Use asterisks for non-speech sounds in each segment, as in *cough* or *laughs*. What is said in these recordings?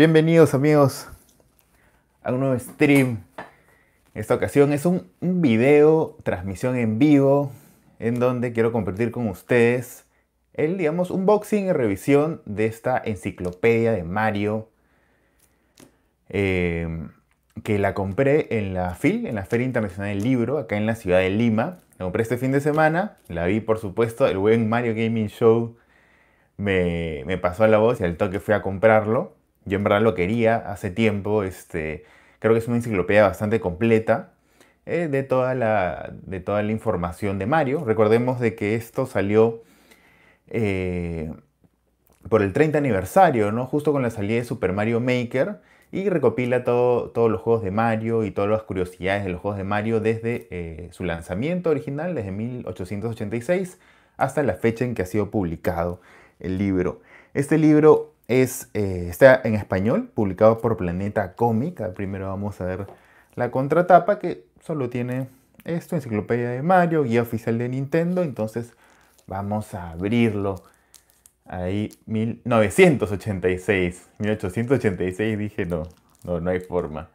Bienvenidos amigos a un nuevo stream. esta ocasión es un, video, transmisión en vivo, en donde quiero compartir con ustedes el, digamos, unboxing y revisión de esta enciclopedia de Mario. Em, que la compré en la FIL, en la Feria Internacional del Libro, acá en la ciudad de Lima. La compré este fin de semana, la vi por supuesto, el buen Mario Gaming Show me, me pasó a la voz y al toque fui a comprarlo. Yo en verdad lo quería hace tiempo, este, creo que es una enciclopedia bastante completa eh, de, toda la, de toda la información de Mario. Recordemos de que esto salió eh, por el 30 aniversario, ¿no? justo con la salida de Super Mario Maker, y recopila todo, todos los juegos de Mario y todas las curiosidades de los juegos de Mario desde eh, su lanzamiento original, desde 1886, hasta la fecha en que ha sido publicado el libro. Este libro eh, está en español, publicado por Planeta Cómica. Ah, primero vamos a ver la contratapa que solo tiene esto, enciclopedia de Mario, guía oficial de Nintendo. Entonces vamos a abrirlo. Ahí 1986. 1886 dije no, no, no hay forma.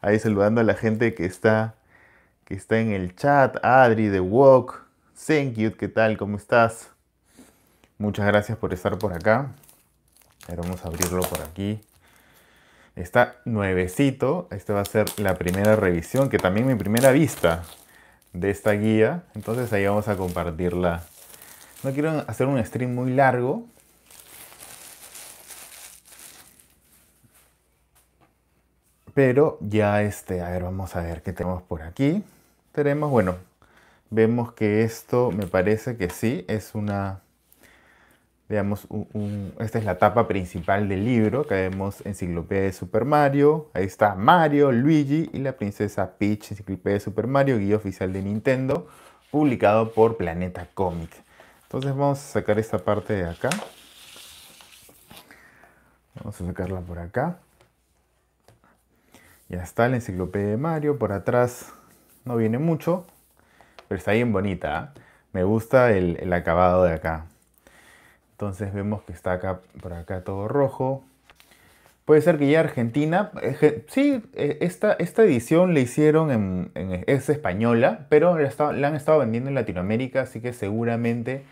Ahí saludando a la gente que está, que está en el chat. Adri de Walk. Thank you, ¿qué tal? ¿Cómo estás? Muchas gracias por estar por acá ver, vamos a abrirlo por aquí. Está nuevecito. Esta va a ser la primera revisión, que también mi primera vista de esta guía. Entonces ahí vamos a compartirla. No quiero hacer un stream muy largo. Pero ya este, a ver, vamos a ver qué tenemos por aquí. Tenemos, bueno, vemos que esto me parece que sí, es una Veamos, esta es la tapa principal del libro, que vemos Enciclopedia de Super Mario, ahí está Mario, Luigi y la princesa Peach, Enciclopedia de Super Mario, guía oficial de Nintendo, publicado por Planeta Comic. Entonces vamos a sacar esta parte de acá. Vamos a sacarla por acá. Ya está la enciclopedia de Mario. Por atrás no viene mucho, pero está bien bonita. ¿eh? Me gusta el acabado de acá. Entonces vemos que está acá, por acá todo rojo. Puede ser que ya Argentina, eh, sí, eh, esta, edición la hicieron en, es española, pero la, han estado vendiendo en Latinoamérica, así que seguramente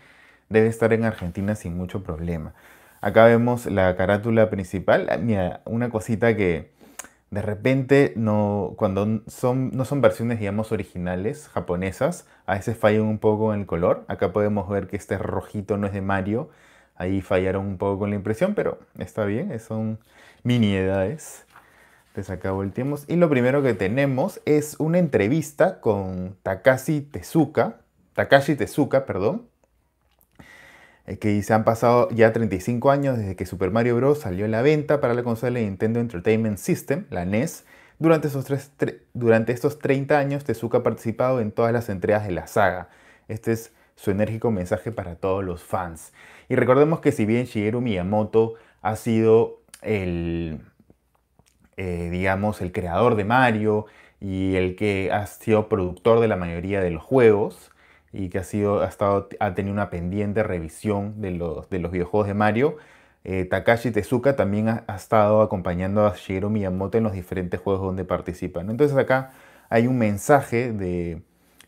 debe estar en Argentina sin mucho problema. Acá vemos la carátula principal. Ah, mira, una cosita que de repente no, cuando son, no son versiones, digamos, originales japonesas, a veces fallan un poco en el color. Acá podemos ver que este rojito no es de Mario, Ahí fallaron un poco con la impresión, pero está bien, son miniedades. Les acabo el tiempo. Y lo primero que tenemos es una entrevista con Takashi Tezuka. Takashi Tezuka, perdón. Eh, que se han pasado ya 35 años desde que Super Mario Bros. salió a la venta para la consola de Nintendo Entertainment System, la NES. E durante estos, durante estos 30 años, Tezuka ha participado en todas las entregas de la saga. Este es su enérgico mensaje para todos los fans. Y recordemos que si bien Shigeru Miyamoto ha sido el, eh, digamos, el creador de Mario y el que ha sido productor de la mayoría de los juegos y que ha, sido, ha, estado, tenido una pendiente revisión de los, de los videojuegos de Mario, eh, Takashi Tezuka también ha, estado acompañando a Shigeru Miyamoto en los diferentes juegos donde participan. Entonces acá hay un mensaje de,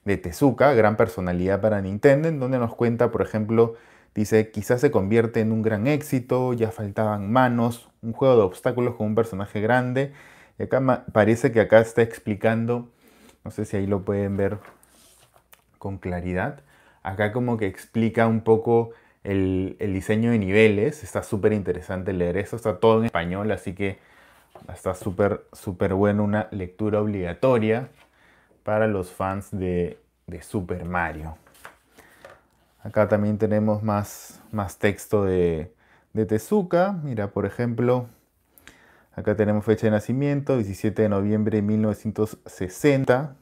de Tezuka, gran personalidad para Nintendo, donde nos cuenta, por ejemplo, dice, quizás se convierte en un gran éxito, ya faltaban manos, un juego de obstáculos con un personaje grande. Y acá parece que acá está explicando, no sé si ahí lo pueden ver con claridad, acá como que explica un poco el, diseño de niveles, está súper interesante leer eso, está todo en español, así que está súper, súper bueno, una lectura obligatoria para los fans de, Super Mario. Acá también tenemos más, más texto de, Tezuka. Mira, por ejemplo, acá tenemos fecha de nacimiento, 17 de noviembre de 1960.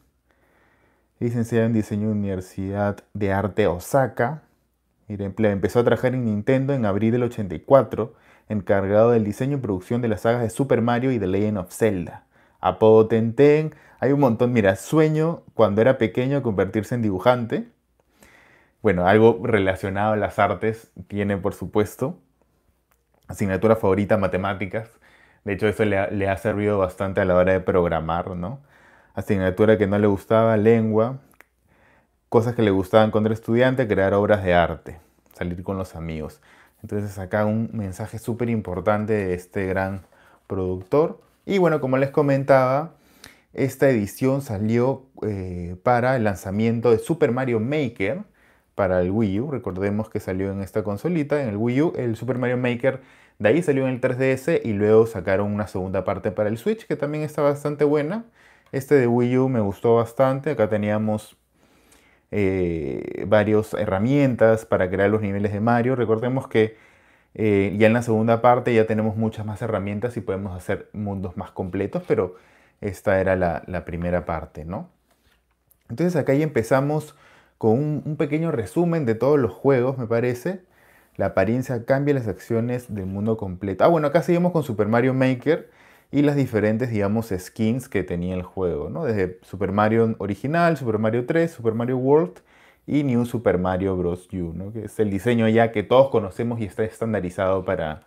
Licenciado en diseño en Universidad de Arte Osaka. Mira, empezó a trabajar en Nintendo en abril del 84, encargado del diseño y producción de las sagas de Super Mario y The Legend of Zelda. Apodo Tenten, hay un montón. Mira, sueño cuando era pequeño convertirse en dibujante. Bueno, algo relacionado a las artes tiene, por supuesto. Asignatura favorita, matemáticas. De hecho, eso le, ha servido bastante a la hora de programar, ¿no? Asignatura que no le gustaba, lengua. Cosas que le gustaban cuando era estudiante, crear obras de arte, salir con los amigos. Entonces acá un mensaje súper importante de este gran productor. Y bueno, como les comentaba, esta edición salió eh, para el lanzamiento de Super Mario Maker para el Wii U. Recordemos que salió en esta consolita, en el Wii U, el Super Mario Maker. De ahí salió en el 3DS y luego sacaron una segunda parte para el Switch que también está bastante buena. Este de Wii U me gustó bastante. Acá teníamos eh, varias herramientas para crear los niveles de Mario. Recordemos que eh, ya en la segunda parte ya tenemos muchas más herramientas y podemos hacer mundos más completos, pero esta era la, primera parte, ¿no? Entonces acá ya empezamos con un, pequeño resumen de todos los juegos, me parece. La apariencia cambia las acciones del mundo completo. Ah, bueno, acá seguimos con Super Mario Maker y las diferentes, digamos, skins que tenía el juego, ¿no? Desde Super Mario original, Super Mario 3, Super Mario World y New Super Mario Bros. U, que es el diseño ya que todos conocemos y está estandarizado para,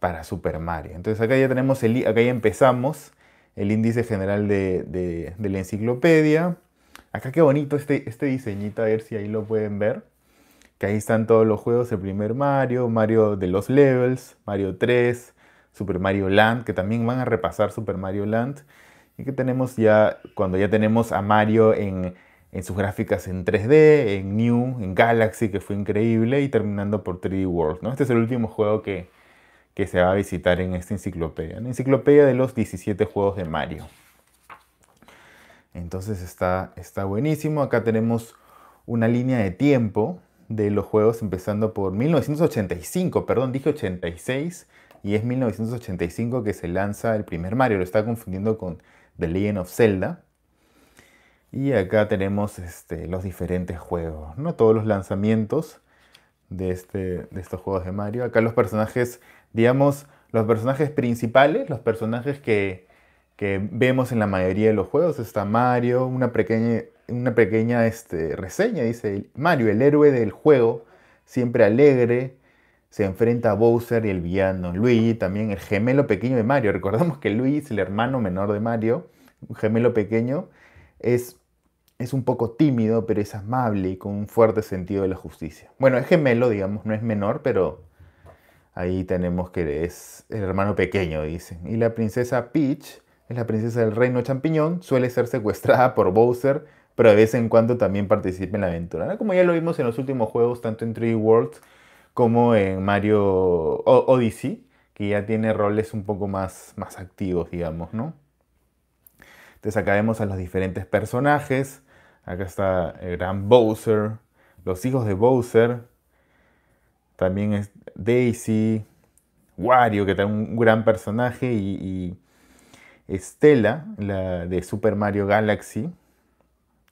para Super Mario. Entonces acá ya tenemos el, acá empezamos el índice general de, la enciclopedia. Acá qué bonito este, este diseñito, a ver si ahí lo pueden ver. Que ahí están todos los juegos, el primer Mario, Mario de los levels, Mario 3, Super Mario Land, que también van a repasar Super Mario Land. Y que tenemos ya, cuando ya tenemos a Mario en en sus gráficas en 3D, en New, en Galaxy, que fue increíble, y terminando por 3D World. ¿no? Este es el último juego que, que se va a visitar en esta enciclopedia, la enciclopedia de los 17 juegos de Mario. Entonces está, está buenísimo. Acá tenemos una línea de tiempo de los juegos empezando por 1985, perdón, dije 86 y es 1985 que se lanza el primer Mario. Lo está confundiendo con The Legend of Zelda. Y acá tenemos este, los diferentes juegos, ¿no? Todos los lanzamientos de, este, estos juegos de Mario. Acá los personajes, digamos, los personajes principales, los personajes que, vemos en la mayoría de los juegos. Está Mario, una pequeña, una pequeña este, reseña, dice Mario, el héroe del juego, siempre alegre, se enfrenta a Bowser y el villano. Luigi también, el gemelo pequeño de Mario. Recordamos que Luigi es el hermano menor de Mario, un gemelo pequeño. Es es un poco tímido, pero es amable y con un fuerte sentido de la justicia. Bueno, es gemelo, digamos, no es menor, pero ahí tenemos que es el hermano pequeño, dicen. Y la princesa Peach es la princesa del reino champiñón, suele ser secuestrada *laughs* por Bowser, pero de vez en cuando también participa en la aventura. Como ya lo vimos en los últimos juegos, tanto en 3 Worlds como en Mario Odyssey, que ya tiene roles un poco más, más activos, digamos, ¿no? Entonces acá vemos a los diferentes personajes. Acá está el gran Bowser, los hijos de Bowser. También es Daisy, Wario, que es un gran personaje, y, Estela, la de Super Mario Galaxy,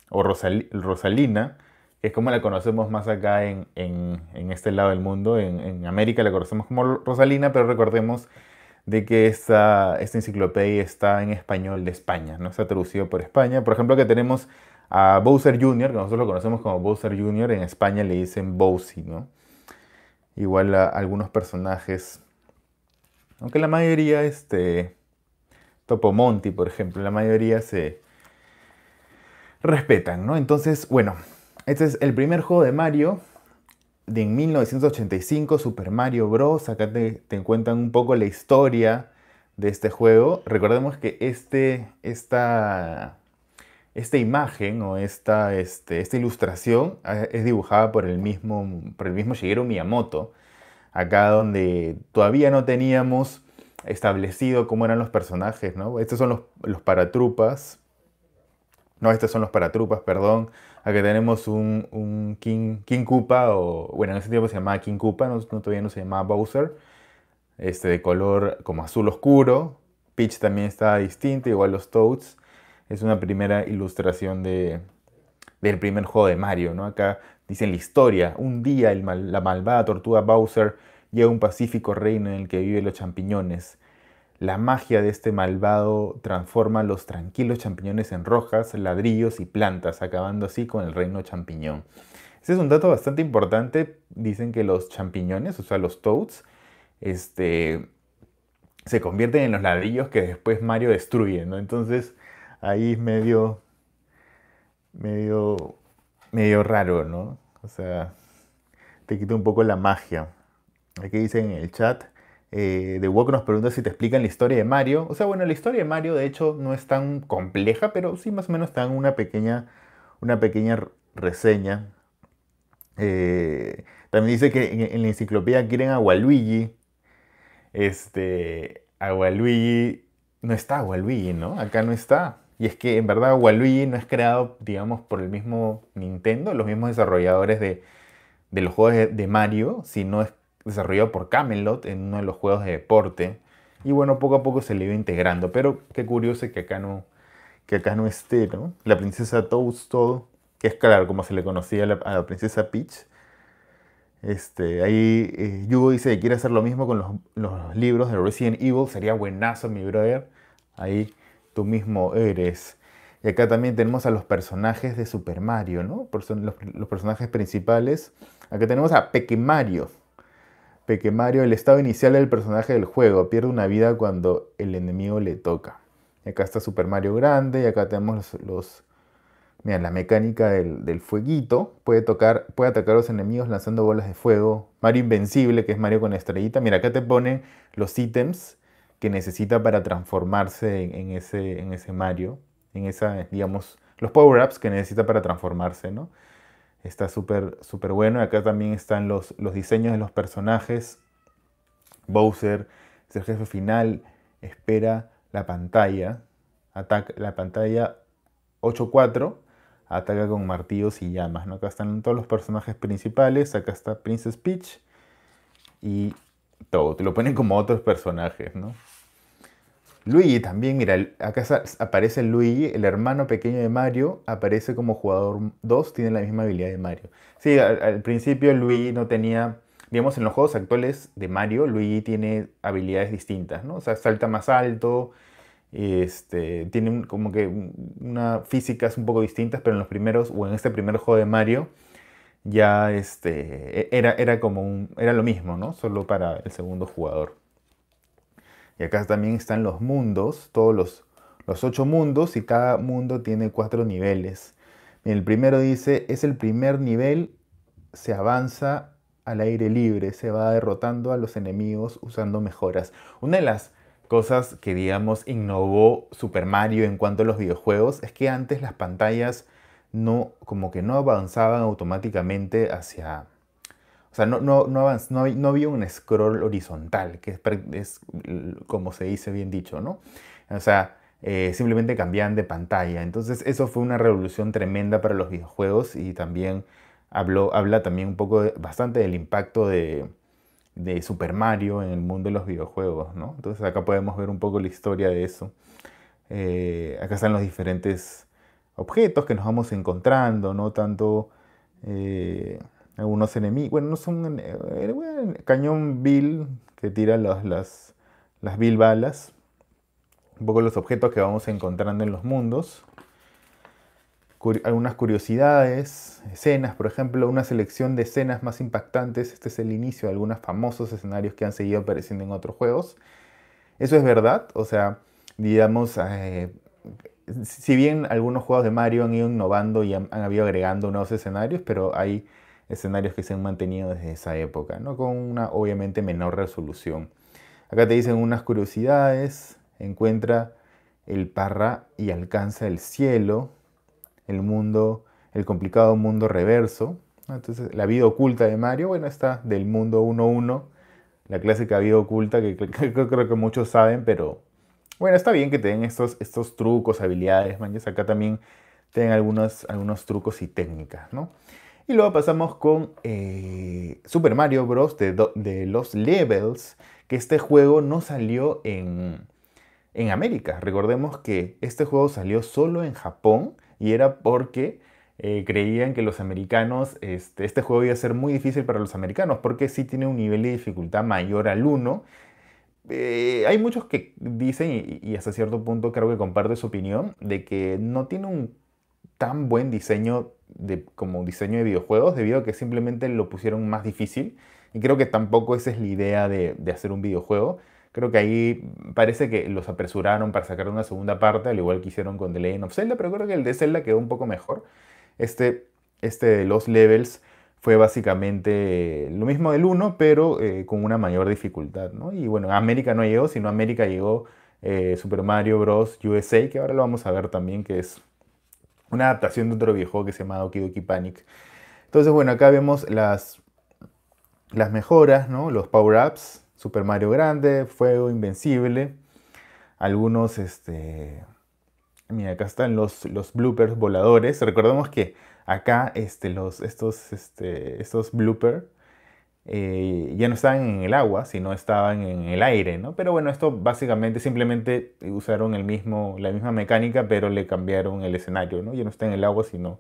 o Rosalina, que es como la conocemos más acá en, este lado del mundo. En, América la conocemos como Rosalina, pero recordemos de que esta, esta enciclopedia está en español de España, no está traducido por España. Por ejemplo, que tenemos a Bowser Jr., que nosotros lo conocemos como Bowser Jr., en España le dicen Bowsy, ¿no? Igual a algunos personajes, aunque la mayoría, este, Topo Monty, por ejemplo, la mayoría se respetan, ¿no? Entonces, bueno, este es el primer juego de Mario de 1985, Super Mario Bros. Acá te, te cuentan un poco la historia de este juego. Recordemos que este, esta esta imagen o esta, este, esta ilustración ah, es dibujada por el, mismo, por el mismo Shigeru Miyamoto, acá donde todavía no teníamos establecido cómo eran los personajes, ¿no? Estos son los, los paratrupas, no, estos son los paratrupas, perdón. Acá tenemos un, King, King Koopa, o bueno, en ese tiempo se llamaba King Koopa, no, todavía no se llamaba Bowser, este, de color como azul oscuro. Peach también está distinto, igual los Toads es una primera ilustración de, del primer juego de Mario, ¿no? Acá dicen la historia. Un día el la malvada tortuga Bowser llega a un pacífico reino en el que viven los champiñones. La magia de este malvado transforma los tranquilos champiñones en rojas, ladrillos y plantas, acabando así con el reino champiñón. Ese es un dato bastante importante. Dicen que los champiñones, o sea, los toads, este, se convierten en los ladrillos que después Mario destruye, ¿no? Entonces, ahí medio, medio, medio raro, ¿no? O sea, te quita un poco la magia. Aquí dicen en el chat, eh, The Walk nos pregunta si te explican la historia de Mario. O sea, bueno, la historia de Mario de hecho no es tan compleja, pero sí más o menos está en una pequeña, una pequeña reseña. Eh, también dice que en, en, la enciclopedia quieren a Waluigi. Este, a Waluigi, no está Waluigi, ¿no? Acá no está. Y es que en verdad Waluigi no es creado, digamos, por el mismo Nintendo, los mismos desarrolladores de, de los juegos de Mario, sino es desarrollado por Camelot en uno de los juegos de deporte. Y bueno, poco a poco se le iba integrando. Pero qué curioso que acá no, que acá no esté, ¿no? La princesa Toadstool, que es claro, como se le conocía a la, princesa Peach. Este, ahí eh, Yugo dice que quiere hacer lo mismo con los, los libros de Resident Evil. Sería buenazo, mi brother. Ahí tú mismo eres. Y acá también tenemos a los personajes de Super Mario, ¿no? los, personajes principales. Acá tenemos a Peque Mario. Peque Mario, el estado inicial del personaje del juego, pierde una vida cuando el enemigo le toca. acá está Super Mario Grande y acá tenemos los... mira, la mecánica del, fueguito. Puede, tocar, puede atacar a los enemigos lanzando bolas de fuego. Mario Invencible, que es Mario con estrellita. Mira, acá te pone los ítems que necesita para transformarse en, ese, en ese Mario, en esa, digamos, los power-ups que necesita para transformarse, ¿no? Está súper, súper bueno. Acá también están los, los diseños de los personajes. Bowser el jefe final, espera la pantalla, ataca la pantalla 8-4, ataca con martillos y llamas, ¿no? Acá están todos los personajes principales, acá está Princess Peach y todo. Te Lo ponen como otros personajes, ¿no? Luigi también, mira, acá aparece Luigi, el hermano pequeño de Mario, aparece como jugador 2, tiene la misma habilidad de Mario. Sí, al, principio Luigi no tenía, digamos, en los juegos actuales de Mario, Luigi tiene habilidades distintas, ¿no? O sea, salta más alto, este, tiene como que unas físicas un poco distintas, pero en los primeros, o en este primer juego de Mario, ya este, e-, era, era, como un, era lo mismo, ¿no? Solo para el segundo jugador. Y acá también están los mundos, todos los, ocho mundos y cada mundo tiene cuatro niveles. el primero dice, es el primer nivel, se avanza al aire libre, se va derrotando a los enemigos usando mejoras. Una de las cosas que, digamos, innovó Super Mario en cuanto a los videojuegos es que antes las pantallas no, como que no avanzaban automáticamente hacia... O sea, no, no, no, no, había un scroll horizontal, que es, como se dice bien dicho, ¿no? O sea, eh, simplemente cambiaban de pantalla. Entonces eso fue una revolución tremenda para los videojuegos y también habló, habla también un poco, bastante del impacto de, Super Mario en el mundo de los videojuegos, ¿no? Entonces acá podemos ver un poco la historia de eso. Eh, acá están los diferentes objetos que nos vamos encontrando, no tanto eh, algunos enemigos. Bueno, no son eh, cañón Bill que tira las, las Bill balas. Un poco los objetos que vamos encontrando en los mundos. algunas curiosidades, escenas, por ejemplo, una selección de escenas más impactantes. Este es el inicio de algunos famosos escenarios que han seguido apareciendo en otros juegos. Eso es verdad, o sea, digamos, eh, si bien algunos juegos de Mario han ido innovando y han, ido habido agregando nuevos escenarios, pero hay escenarios que se han mantenido desde esa época, ¿no? con una obviamente menor resolución. Acá te dicen unas curiosidades, encuentra el parra y alcanza el cielo, el mundo, el complicado mundo reverso. Entonces, la vida oculta de Mario, bueno, está del mundo 1-1, la clásica vida oculta que *laughs* creo que muchos saben, pero bueno, está bien que te estos, estos trucos, habilidades, manches. Acá también te algunos, algunos trucos y técnicas, ¿no? Y luego pasamos con eh, Super Mario Bros. De, los Levels, que este juego no salió en, en América. Recordemos que este juego salió solo en Japón y era porque eh, creían que los americanos, este, este, juego iba a ser muy difícil para los americanos porque sí tiene un nivel de dificultad mayor al 1 eh, hay muchos que dicen, y, hasta cierto punto creo que comparto su opinión, de que no tiene un tan buen diseño de, como diseño de videojuegos, debido a que simplemente lo pusieron más difícil. Y creo que tampoco esa es la idea de, hacer un videojuego. Creo que ahí parece que los apresuraron para sacar una segunda parte, al igual que hicieron con The Legend of Zelda, pero creo que el de Zelda quedó un poco mejor. Este, este de los levels fue básicamente eh, lo mismo del 1, pero eh, con una mayor dificultad. ¿no? Y bueno, América no llegó, sino América llegó eh, Super Mario Bros. USA, que ahora lo vamos a ver también, que es una adaptación de otro viejo que se llama Doki Doki Panic. Entonces, bueno, acá vemos las, las mejoras, ¿no? los power-ups, Super Mario Grande, Fuego Invencible, algunos, este... Mira, acá están los, los bloopers voladores. Recordemos que acá este, estos, este, estos bloopers eh, ya no estaban en el agua, sino estaban en el aire, ¿no? Pero bueno, esto básicamente simplemente usaron la misma mecánica, pero le cambiaron el escenario, ¿no? Ya no está en el agua, sino,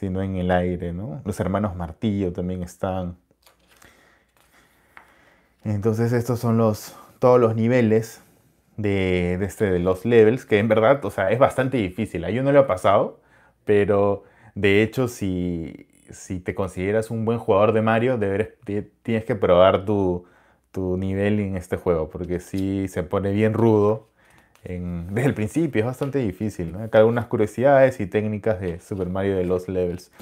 en el aire, ¿no? Los hermanos Martillo también están. Entonces estos son los, todos los niveles este, de, los levels, que en verdad, o sea, es bastante difícil. A yo no lo ha pasado, pero de hecho, si, te consideras un buen jugador de Mario, tienes que probar tu, nivel en este juego, porque si se pone bien rudo *laughs* desde el principio, es bastante difícil. Acá algunas curiosidades y técnicas de Super Mario de los levels.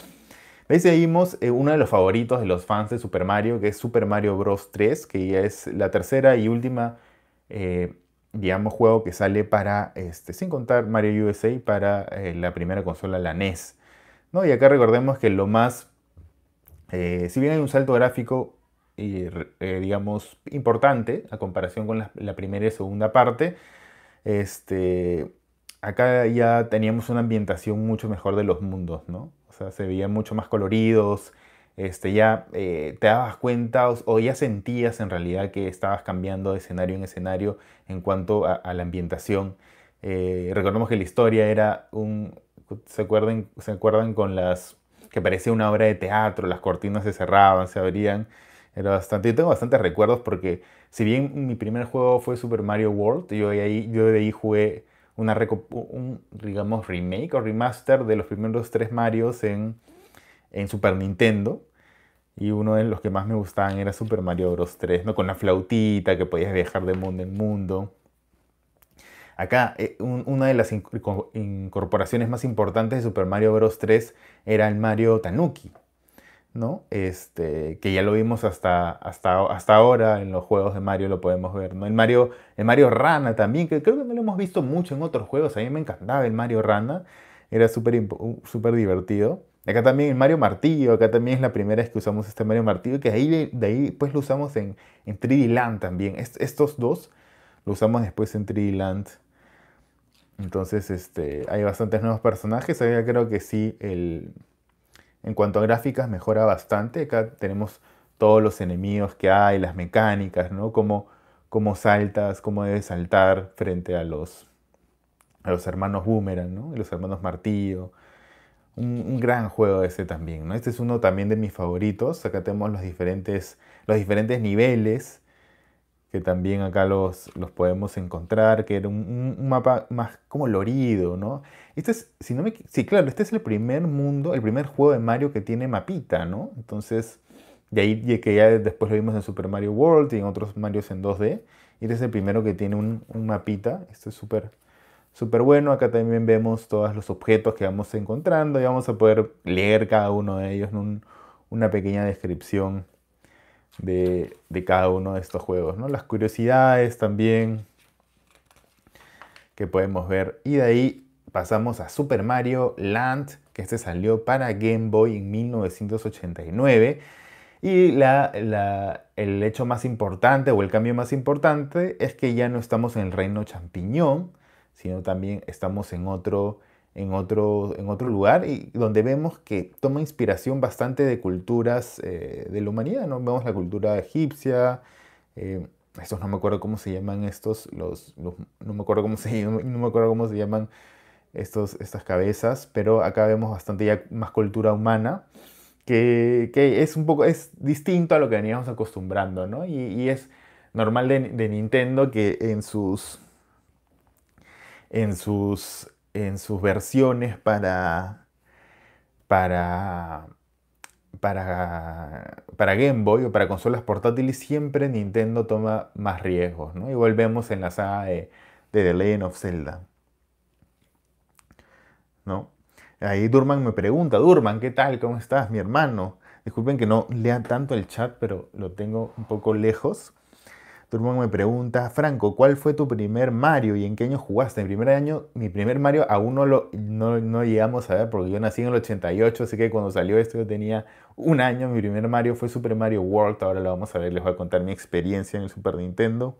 Veis, ahí seguimos eh, uno de los favoritos de los fans de Super Mario, que es Super Mario Bros. 3, que ya es la tercera y última, eh, digamos, juego que sale para, este, sin contar Mario USA, para eh, la primera consola, la NES. ¿no? Y acá recordemos que lo más, eh, si bien hay un salto gráfico, y eh, digamos, importante a comparación con la, primera y segunda parte, este, acá ya teníamos una ambientación mucho mejor de los mundos, ¿no? O sea, se veían mucho más coloridos, este, ya eh, te dabas cuenta o, ya sentías en realidad que estabas cambiando de escenario en escenario en cuanto a, la ambientación. recordemos que la historia era un, se acuerdan, con las que parecía una obra de teatro, las cortinas se cerraban, se abrían. Era bastante, yo tengo bastantes recuerdos porque si bien mi primer juego fue Super Mario World, yo de ahí, yo de ahí jugué una, un, digamos, remake o remaster de los primeros tres Marios en, Super Nintendo. Y uno de los que más me gustaban era Super Mario Bros. 3, ¿no? Con la flautita que podías viajar de mundo en mundo. Acá eh, una de las incorporaciones más importantes de Super Mario Bros. 3 era el Mario Tanuki, ¿no? Este, que ya lo vimos hasta, hasta, hasta ahora en los juegos de Mario, lo podemos ver, ¿no? El Mario, el Mario Rana también, que creo que no lo hemos visto mucho en otros juegos, a mí me encantaba el Mario Rana, era súper uh, divertido. Acá también el Mario Martillo, acá también es la primera vez que usamos este Mario Martillo, que de ahí, de pues lo usamos en, en 3D Land también. estos dos lo usamos después en 3D Land. Entonces este, hay bastantes nuevos personajes. creo que sí, en cuanto a gráficas mejora bastante. Acá tenemos todos los enemigos que hay, las mecánicas, ¿no? Cómo, saltas, cómo debes saltar frente a los, a los hermanos Boomerang, ¿no? Y los hermanos Martillo. Un, gran juego ese también, Este es uno también de mis favoritos. Acá tenemos los diferentes, los diferentes niveles que también acá los, los podemos encontrar, que era un, mapa más como lorido, ¿no? Este es, si no me, sí, claro, este es el primer mundo, el primer juego de Mario que tiene mapita, ¿no? Entonces, de ahí que ya después lo vimos en Super Mario World y en otros Marios en 2D, y este es el primero que tiene un, mapita, este es súper súper bueno, acá también vemos todos los objetos que vamos encontrando y vamos a poder leer cada uno de ellos en una pequeña descripción de, cada uno de estos juegos, ¿no? Las curiosidades también que podemos ver. Y de ahí pasamos a Super Mario Land, que este salió para Game Boy en 1989. Y el hecho más importante o el cambio más importante es que ya no estamos en el reino champiñón, sino también estamos en otro en otro, en otro lugar y donde vemos que toma inspiración bastante de culturas eh, de la humanidad, ¿no? Vemos la cultura egipcia, eh, estos no me acuerdo cómo se llaman estos, los, no, me acuerdo cómo se, no acuerdo cómo se llaman estos, estas cabezas, pero acá vemos bastante ya más cultura humana, que, es un poco, es distinto a lo que veníamos acostumbrando, Y, es normal de, de Nintendo que en sus en sus en sus versiones para, para, para, para Game Boy o para consolas portátiles, siempre Nintendo toma más riesgos. ¿no? volvemos en la saga de, de The Legend of Zelda. ¿No? Ahí Durman me pregunta, Durman, ¿qué tal? ¿Cómo estás, mi hermano? Disculpen que no lea tanto el chat, pero lo tengo un poco lejos hermano me pregunta, Franco, ¿cuál fue tu primer Mario y en qué año jugaste? Mi primer año, mi primer Mario aún no lo no, llegamos a ver porque yo nací en el 88, así que cuando salió esto yo tenía un año. Mi primer Mario fue Super Mario World, ahora lo vamos a ver, les voy a contar mi experiencia en el Super Nintendo.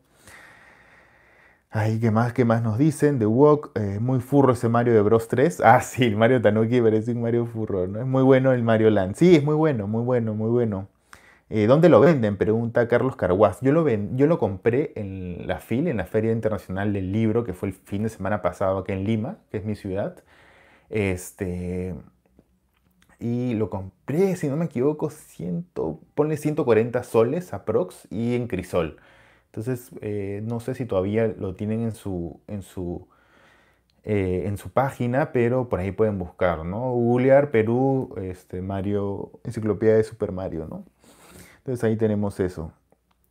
Ay, ¿qué más? ¿Qué más nos dicen? The Walk, es eh, muy furro ese Mario de Bros 3. *laughs* Ah, sí, el Mario Tanuki parece un Mario furro, ¿no? Es muy bueno el Mario Land. Sí, es muy bueno, muy bueno, muy bueno. Eh, ¿Dónde lo venden? Pregunta Carlos Carguaz. Yo lo, ven, yo lo compré en la FIL, en la Feria Internacional del Libro, que fue el fin de semana pasado aquí en Lima, que es mi ciudad. Este, y lo compré, si no me equivoco, ciento, ponle 140 soles a Prox y en Crisol. Entonces, eh, no sé si todavía lo tienen en su, en su, eh, en su página, pero por ahí pueden buscar, ¿no? Googlear Perú, este, Mario, Enciclopedia de Super Mario, ¿no? Entonces ahí tenemos eso.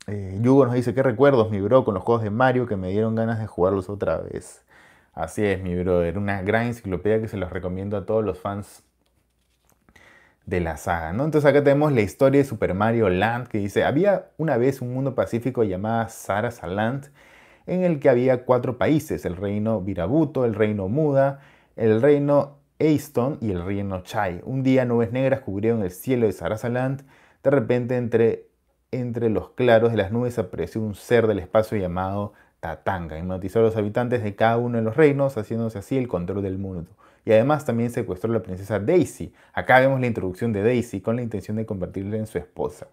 Eh, Yugo nos dice, qué recuerdos, mi bro, con los juegos de Mario que me dieron ganas de jugarlos otra vez. Así es, mi brother. Una gran enciclopedia que se los recomiendo a todos los fans de la saga, ¿no? Entonces acá tenemos la historia de Super Mario Land que dice, había una vez un mundo pacífico llamado Sarasaland en el que había cuatro países, el reino Virabuto, el reino Muda, el reino Aston y el reino Chai. Un día nubes negras cubrieron el cielo de Sarasaland de repente, entre, entre los claros de las nubes apareció un ser del espacio llamado Tatanga, hipnotizó a los habitantes de cada uno de los reinos, haciéndose así el control del mundo. Y además también secuestró a la princesa Daisy. Acá vemos la introducción de Daisy con la intención de convertirla en su esposa.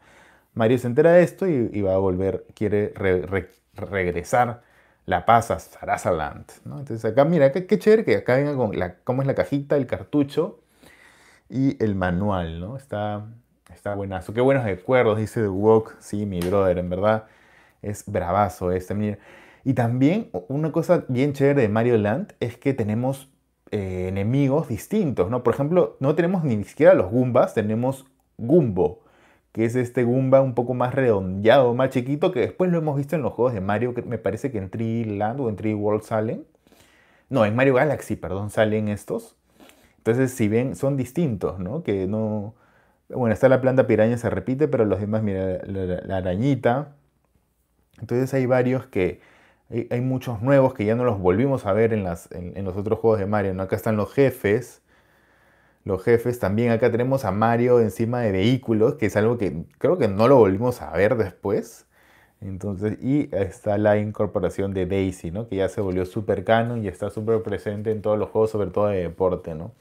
Mario se entera de esto y, va a volver, quiere regresar la paz a Sarasaland. Entonces acá, mira, qué, chévere que acá venga con la, cómo es la cajita, el cartucho y el manual. ¿no? Está, Está buenazo. Qué buenos recuerdos, dice The Walk. Sí, mi brother, en verdad. Es bravazo este. Y también una cosa bien chévere de Mario Land es que tenemos eh, enemigos distintos, ¿no? Por ejemplo, no tenemos ni siquiera los Goombas, tenemos Gumbo, que es este Goomba un poco más redondeado, más chiquito, que después lo hemos visto en los juegos de Mario, que me parece que en 3 Land o en 3 World salen. No, en Mario Galaxy, perdón, salen estos. Entonces, si ven, son distintos, ¿no? Que no, bueno, está la planta piraña, se repite, pero los demás, mira, la, arañita. Entonces hay varios que, hay, muchos nuevos que ya no los volvimos a ver en, las, en los otros juegos de Mario. ¿no? Acá están los jefes. Los jefes también. Acá tenemos a Mario encima de vehículos, que es algo que creo que no lo volvimos a ver después. Entonces, y está la incorporación de Daisy, ¿no? Que ya se volvió súper canon y está súper presente en todos los juegos, sobre todo de deporte, ¿no?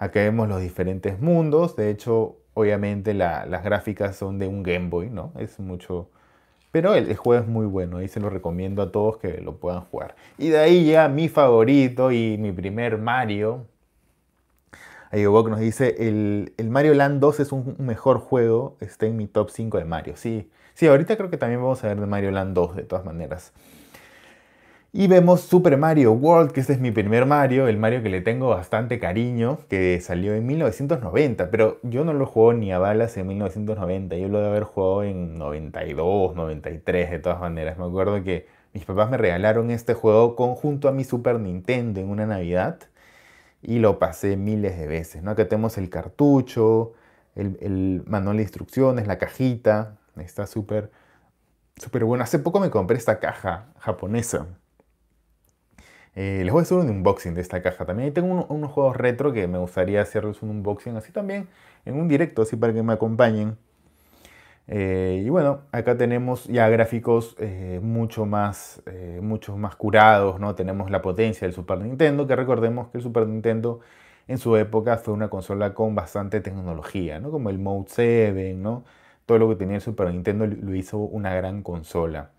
Acá vemos los diferentes mundos. De hecho, obviamente las gráficas son de un Game Boy, ¿no? Es mucho... Pero el, juego es muy bueno y se lo recomiendo a todos que lo puedan jugar. Y de ahí ya mi favorito y mi primer Mario. Ahí que nos dice, el, Mario Land 2 es un mejor juego, está en mi top 5 de Mario. Sí, sí, ahorita creo que también vamos a ver de Mario Land 2 de todas maneras. Y vemos Super Mario World, que este es mi primer Mario, el Mario que le tengo bastante cariño, que salió en 1990, pero yo no lo juego ni a balas en 1990, yo lo de haber jugado en 92, 93, de todas maneras. Me acuerdo que mis papás me regalaron este juego conjunto a mi Super Nintendo en una Navidad y lo pasé miles de veces. ¿no? Acá tenemos el cartucho, el, manual de instrucciones, la cajita, está súper, súper bueno. Hace poco me compré esta caja japonesa eh, les voy a hacer un unboxing de esta caja también. tengo unos juegos retro que me gustaría hacerles un unboxing así también, en un directo, así para que me acompañen. Eh, y bueno, acá tenemos ya gráficos eh, mucho, más, mucho más curados, ¿no? Tenemos la potencia del Super Nintendo, que recordemos que el Super Nintendo en su época fue una consola con bastante tecnología, ¿no? Como el Mode 7, ¿no? Todo lo que tenía el Super Nintendo lo hizo una gran consola.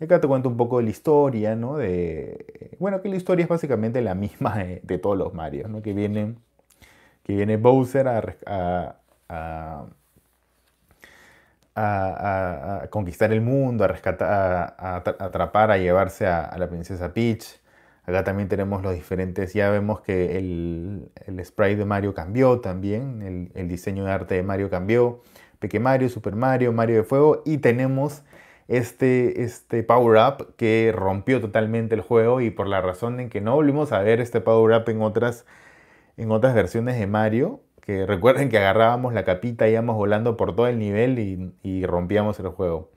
Y acá te cuento un poco de la historia, ¿no? De, bueno, que la historia es básicamente la misma de, todos los Mario, ¿no? Que viene, que viene Bowser a, a, a, conquistar el mundo, a rescatar, a, atrapar, a llevarse a, la princesa Peach. Acá también tenemos los diferentes, ya vemos que el, el sprite de Mario cambió también, el diseño de arte de Mario cambió. Peque Mario, Super Mario, Mario de Fuego y tenemos este, este power-up que rompió totalmente el juego y por la razón en que no volvimos a ver este power-up en otras, en otras versiones de Mario, que recuerden que agarrábamos la capita, íbamos volando por todo el nivel y, rompíamos el juego.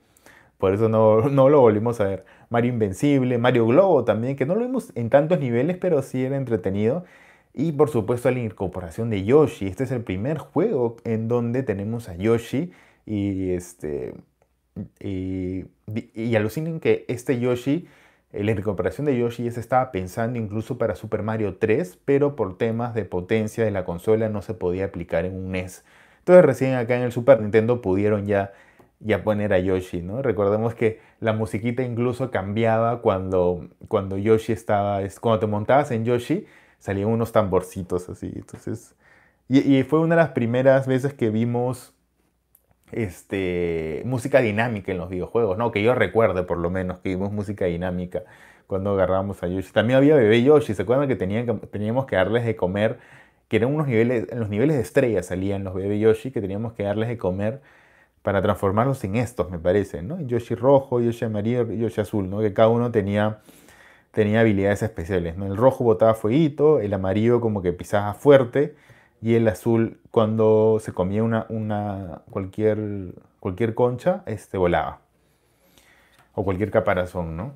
Por eso no, no, lo volvimos a ver. Mario Invencible, Mario Globo también, que no lo vimos en tantos niveles, pero sí era entretenido. Y por supuesto la incorporación de Yoshi. Este es el primer juego en donde tenemos a Yoshi y este, y alucinen que este Yoshi, eh, la recuperación de Yoshi se estaba pensando incluso para Super Mario 3, pero por temas de potencia de la consola no se podía aplicar en un NES. Entonces recién acá en el Super Nintendo pudieron ya, ya poner a Yoshi, ¿no? Recordemos que la musiquita incluso cambiaba cuando, cuando Yoshi estaba, cuando te montabas en Yoshi, salían unos tamborcitos así. Entonces, y fue una de las primeras veces que vimos este, música dinámica en los videojuegos, ¿no? Que yo recuerde por lo menos que vimos música dinámica cuando agarramos a Yoshi. También había bebé Yoshi, ¿se acuerdan que, teníamos que darles de comer? Que eran unos niveles, en los niveles de estrella salían los bebé Yoshi, que teníamos que darles de comer para transformarlos en estos, me parece, ¿no? Yoshi rojo, Yoshi amarillo, Yoshi azul, ¿no? Que cada uno tenía, tenía habilidades especiales, ¿no? El rojo botaba fueguito, el amarillo como que pisaba fuerte, y el azul cuando se comía una, una cualquier, cualquier concha, este, volaba. O cualquier caparazón, ¿no?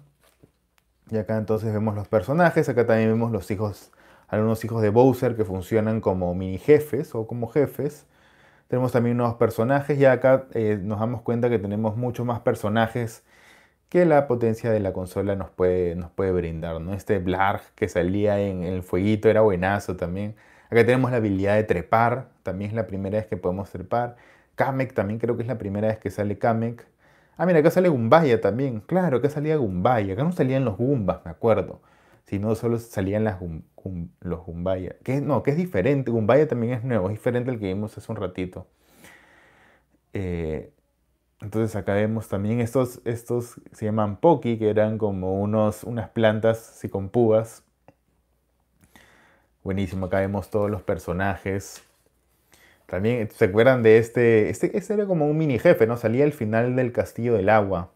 Y acá entonces vemos los personajes, acá también vemos los hijos, algunos hijos de Bowser que funcionan como mini jefes o como jefes. Tenemos también nuevos personajes y acá eh, nos damos cuenta que tenemos muchos más personajes que la potencia de la consola nos puede, nos puede brindar. ¿no? Este Blarg que salía en el fueguito era buenazo también. Acá tenemos la habilidad de trepar, también es la primera vez que podemos trepar. Kamek, también creo que es la primera vez que sale Kamek. Ah, mira, acá sale Gumbaya también. Claro, acá salía Gumbaya. Acá no salían los Gumbas, me acuerdo. Sino solo salían los Gumbaya. Que, no, que es diferente. Gumbaya también es nuevo. Es diferente al que vimos hace un ratito. Eh, entonces acá vemos también estos, estos se llaman Poki, que eran como unos, unas plantas, así con púas, Buenísimo, acá vemos todos los personajes. También, ¿se acuerdan de este? este? Este, era como un mini jefe, ¿no? Salía al final del castillo del agua.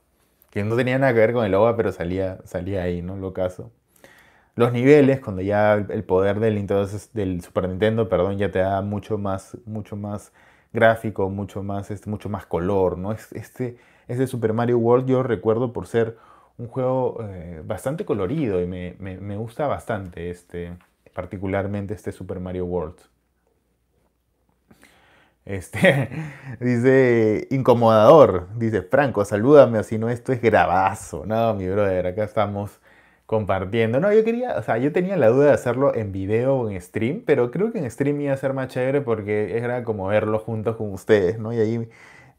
Que no tenía nada que ver con el agua, pero salía, salía ahí, ¿no? Lo caso. Los niveles, cuando ya el poder del, del Super Nintendo, perdón, ya te da mucho más, mucho más gráfico, mucho más, este, mucho más color, ¿no? Este, Super Mario World yo recuerdo por ser un juego eh, bastante colorido y me gusta bastante este, particularmente este Super Mario World. Este, *laughs* dice, incomodador, dice, Franco, salúdame, o si no, esto es grabazo. No, mi brother, acá estamos compartiendo. No, yo quería, o sea, yo tenía la duda de hacerlo en video o en stream, pero creo que en stream iba a ser más chévere porque era como verlo juntos con ustedes, ¿no? Y ahí me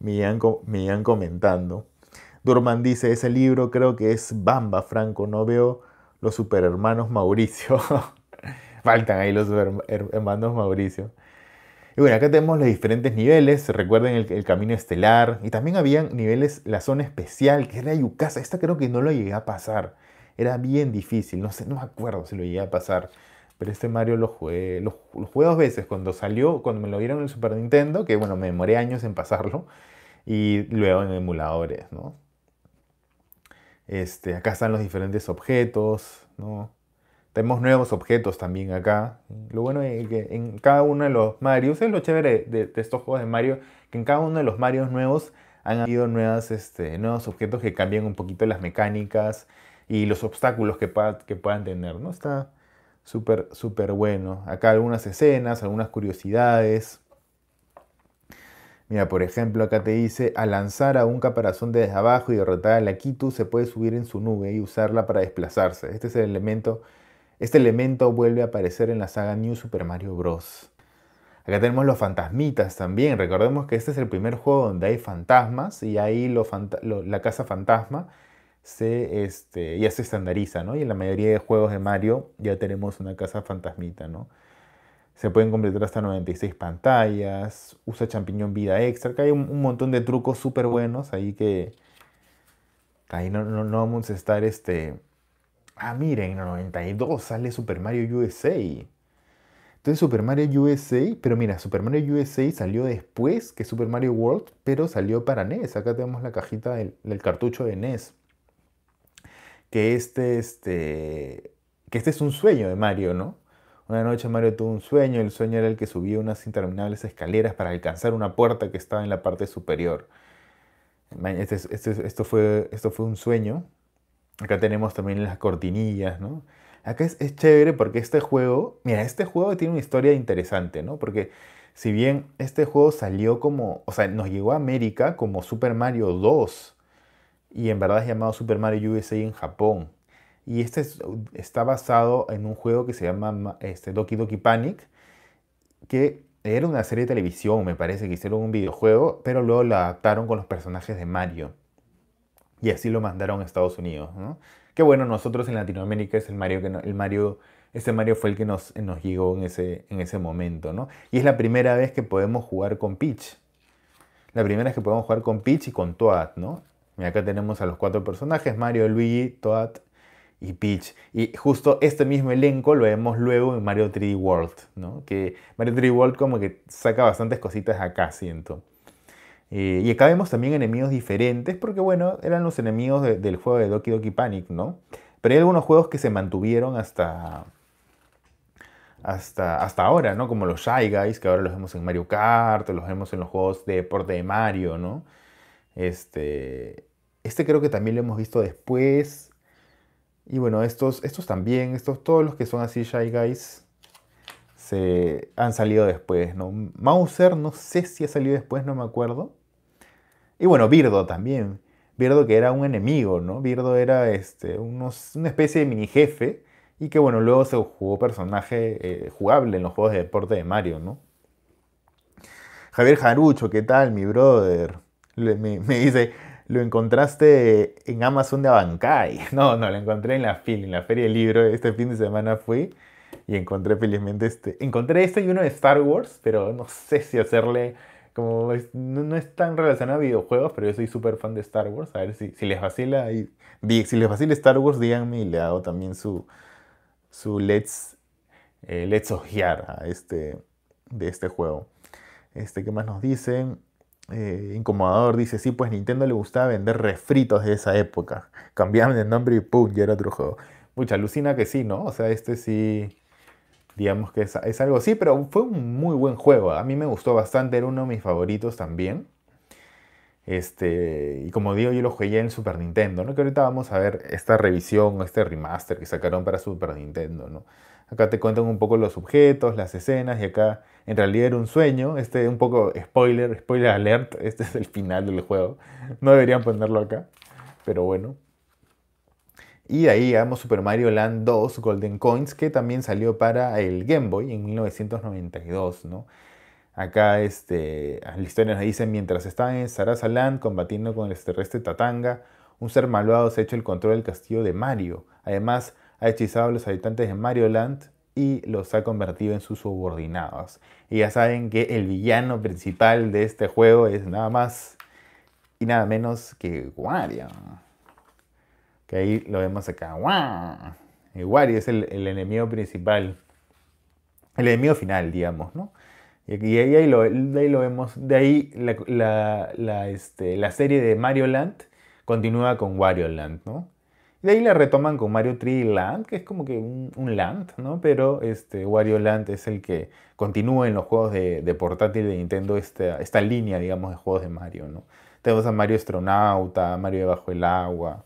me iban comentando. Durman dice, ese libro creo que es Bamba, Franco, no veo los superhermanos Mauricio. *laughs* Faltan ahí los hermanos Mauricio. Y bueno, acá tenemos los diferentes niveles, recuerden el, camino estelar, y también habían niveles, la zona especial, que era Yucasa, esta creo que no lo llegué a pasar, era bien difícil, no sé, no me acuerdo si lo llegué a pasar, pero este Mario lo jugué, lo, jugué dos veces, cuando salió, cuando me lo dieron en el Super Nintendo, que bueno, me demoré años en pasarlo, y luego en emuladores, ¿no? Este, acá están los diferentes objetos, ¿no? Tenemos nuevos objetos también acá. Lo bueno es que en cada uno de los Marios, es lo chévere de, estos juegos de Mario, que en cada uno de los Marios nuevos han habido nuevas, este, nuevos objetos que cambian un poquito las mecánicas y los obstáculos que, que puedan tener, ¿no? Está súper, súper bueno. Acá algunas escenas, algunas curiosidades. Mira, por ejemplo, acá te dice, al lanzar a un caparazón desde abajo y derrotar a la Kitu, se puede subir en su nube y usarla para desplazarse. Este es el elemento este elemento vuelve a aparecer en la saga New Super Mario Bros. Acá tenemos los fantasmitas también. Recordemos que este es el primer juego donde hay fantasmas y ahí la casa fantasma se, este, ya se estandariza, ¿no? Y en la mayoría de juegos de Mario ya tenemos una casa fantasmita, ¿no? Se pueden completar hasta 96 pantallas, usa champiñón vida extra, Acá hay un, montón de trucos súper buenos ahí que, ahí no, no, vamos a estar este, Ah, miren, en el 92 sale Super Mario USA. Entonces Super Mario USA, pero mira, Super Mario USA salió después que Super Mario World, pero salió para NES. Acá tenemos la cajita del, cartucho de NES. Que este, este, que este es un sueño de Mario, ¿no? Una noche Mario tuvo un sueño, el sueño era el que subía unas interminables escaleras para alcanzar una puerta que estaba en la parte superior. Este este esto, fue, esto fue un sueño, Acá tenemos también las cortinillas, ¿no? Acá es, chévere porque este juego, mira, este juego tiene una historia interesante, ¿no? Porque si bien este juego salió como, o sea, nos llegó a América como Super Mario 2 y en verdad es llamado Super Mario USA en Japón. Y este está basado en un juego que se llama este, Doki Doki Panic, que era una serie de televisión, me parece que hicieron un videojuego, pero luego lo adaptaron con los personajes de Mario. Y así lo mandaron a Estados Unidos. ¿no? Que bueno, nosotros en Latinoamérica es el Mario que el Mario, ese Mario fue el que nos, llegó en ese, en ese momento, ¿no? Y es la primera vez que podemos jugar con Peach. La primera vez que podemos jugar con Peach y con Toad, ¿no? Y acá tenemos a los cuatro personajes, Mario, Luigi, Toad y Peach. Y justo este mismo elenco lo vemos luego en Mario 3D World, ¿no? Que Mario 3D World como que saca bastantes cositas acá, siento. Eh, y acá vemos también enemigos diferentes, porque bueno, eran los enemigos del juego de Doki Doki Panic, ¿no? Pero hay algunos juegos que se mantuvieron hasta, hasta, hasta ahora, ¿no? Como los Shy Guys, que ahora los vemos en Mario Kart, los vemos en los juegos de deporte de Mario, ¿no? Este, este creo que también lo hemos visto después. Y bueno, estos, estos también, estos, todos los que son así Shy Guys, se han salido después, ¿no? Mauser, no sé si ha salido después, no me acuerdo. Y bueno, Birdo también. Birdo que era un enemigo, ¿no? Birdo era este, una especie de mini jefe y que bueno, luego se jugó personaje eh, jugable en los juegos de deporte de Mario, ¿no? Javier Jarucho, ¿qué tal, mi brother? me, dice, lo encontraste en Amazon de Abancay. *laughs* No, no, lo encontré en la fil, en la feria del libro. Este fin de semana fui y encontré felizmente este. Encontré este y uno de Star Wars, pero no sé si hacerle como no, es tan relacionado a videojuegos, pero yo soy súper fan de Star Wars. A ver si, les vacila y, si les vacila Star Wars, díganme y le hago también su, su let's, eh, let's ojear a este, de este juego. Este, ¿Qué más nos dicen? Eh, incomodador dice, sí, pues Nintendo le gustaba vender refritos de esa época. Cambiaban el nombre y ¡pum! ya era otro juego. Mucha alucina que sí, ¿no? O sea, este sí digamos que es, algo así, pero fue un muy buen juego. A mí me gustó bastante, era uno de mis favoritos también. Este, y como digo, yo lo jugué en Super Nintendo, ¿no? Que ahorita vamos a ver esta revisión, este remaster que sacaron para Super Nintendo, ¿no? Acá te cuentan un poco los objetos, las escenas, y acá en realidad era un sueño. Este, un poco spoiler, spoiler alert, *laughs* este es el final del juego. No deberían ponerlo acá, pero bueno. Y ahí llegamos Super Mario Land 2 Golden Coins, que también salió para el Game Boy en 1992, ¿no? Acá este, ah, la historia nos dice, mientras están en Sarasaland combatiendo con el extraterrestre Tatanga, un ser malvado se ha hecho el control del castillo de Mario. Además, ha hechizado a los habitantes de Mario Land y los ha convertido en sus subordinados. Y ya saben que el villano principal de este juego es nada más y nada menos que Wario que ahí lo vemos acá. Wario es el, enemigo principal, el enemigo final, digamos, ¿no? Y, ahí, lo, ahí lo vemos, de ahí este, la, serie de Mario Land continúa con Wario Land, ¿no? De ahí la retoman con Mario Tree Land, que es como que un, Land, ¿no? Pero este, Wario Land es el que continúa en los juegos de, portátil de Nintendo esta, esta línea, digamos, de juegos de Mario, ¿no? Tenemos a Mario Astronauta, Mario debajo el Agua,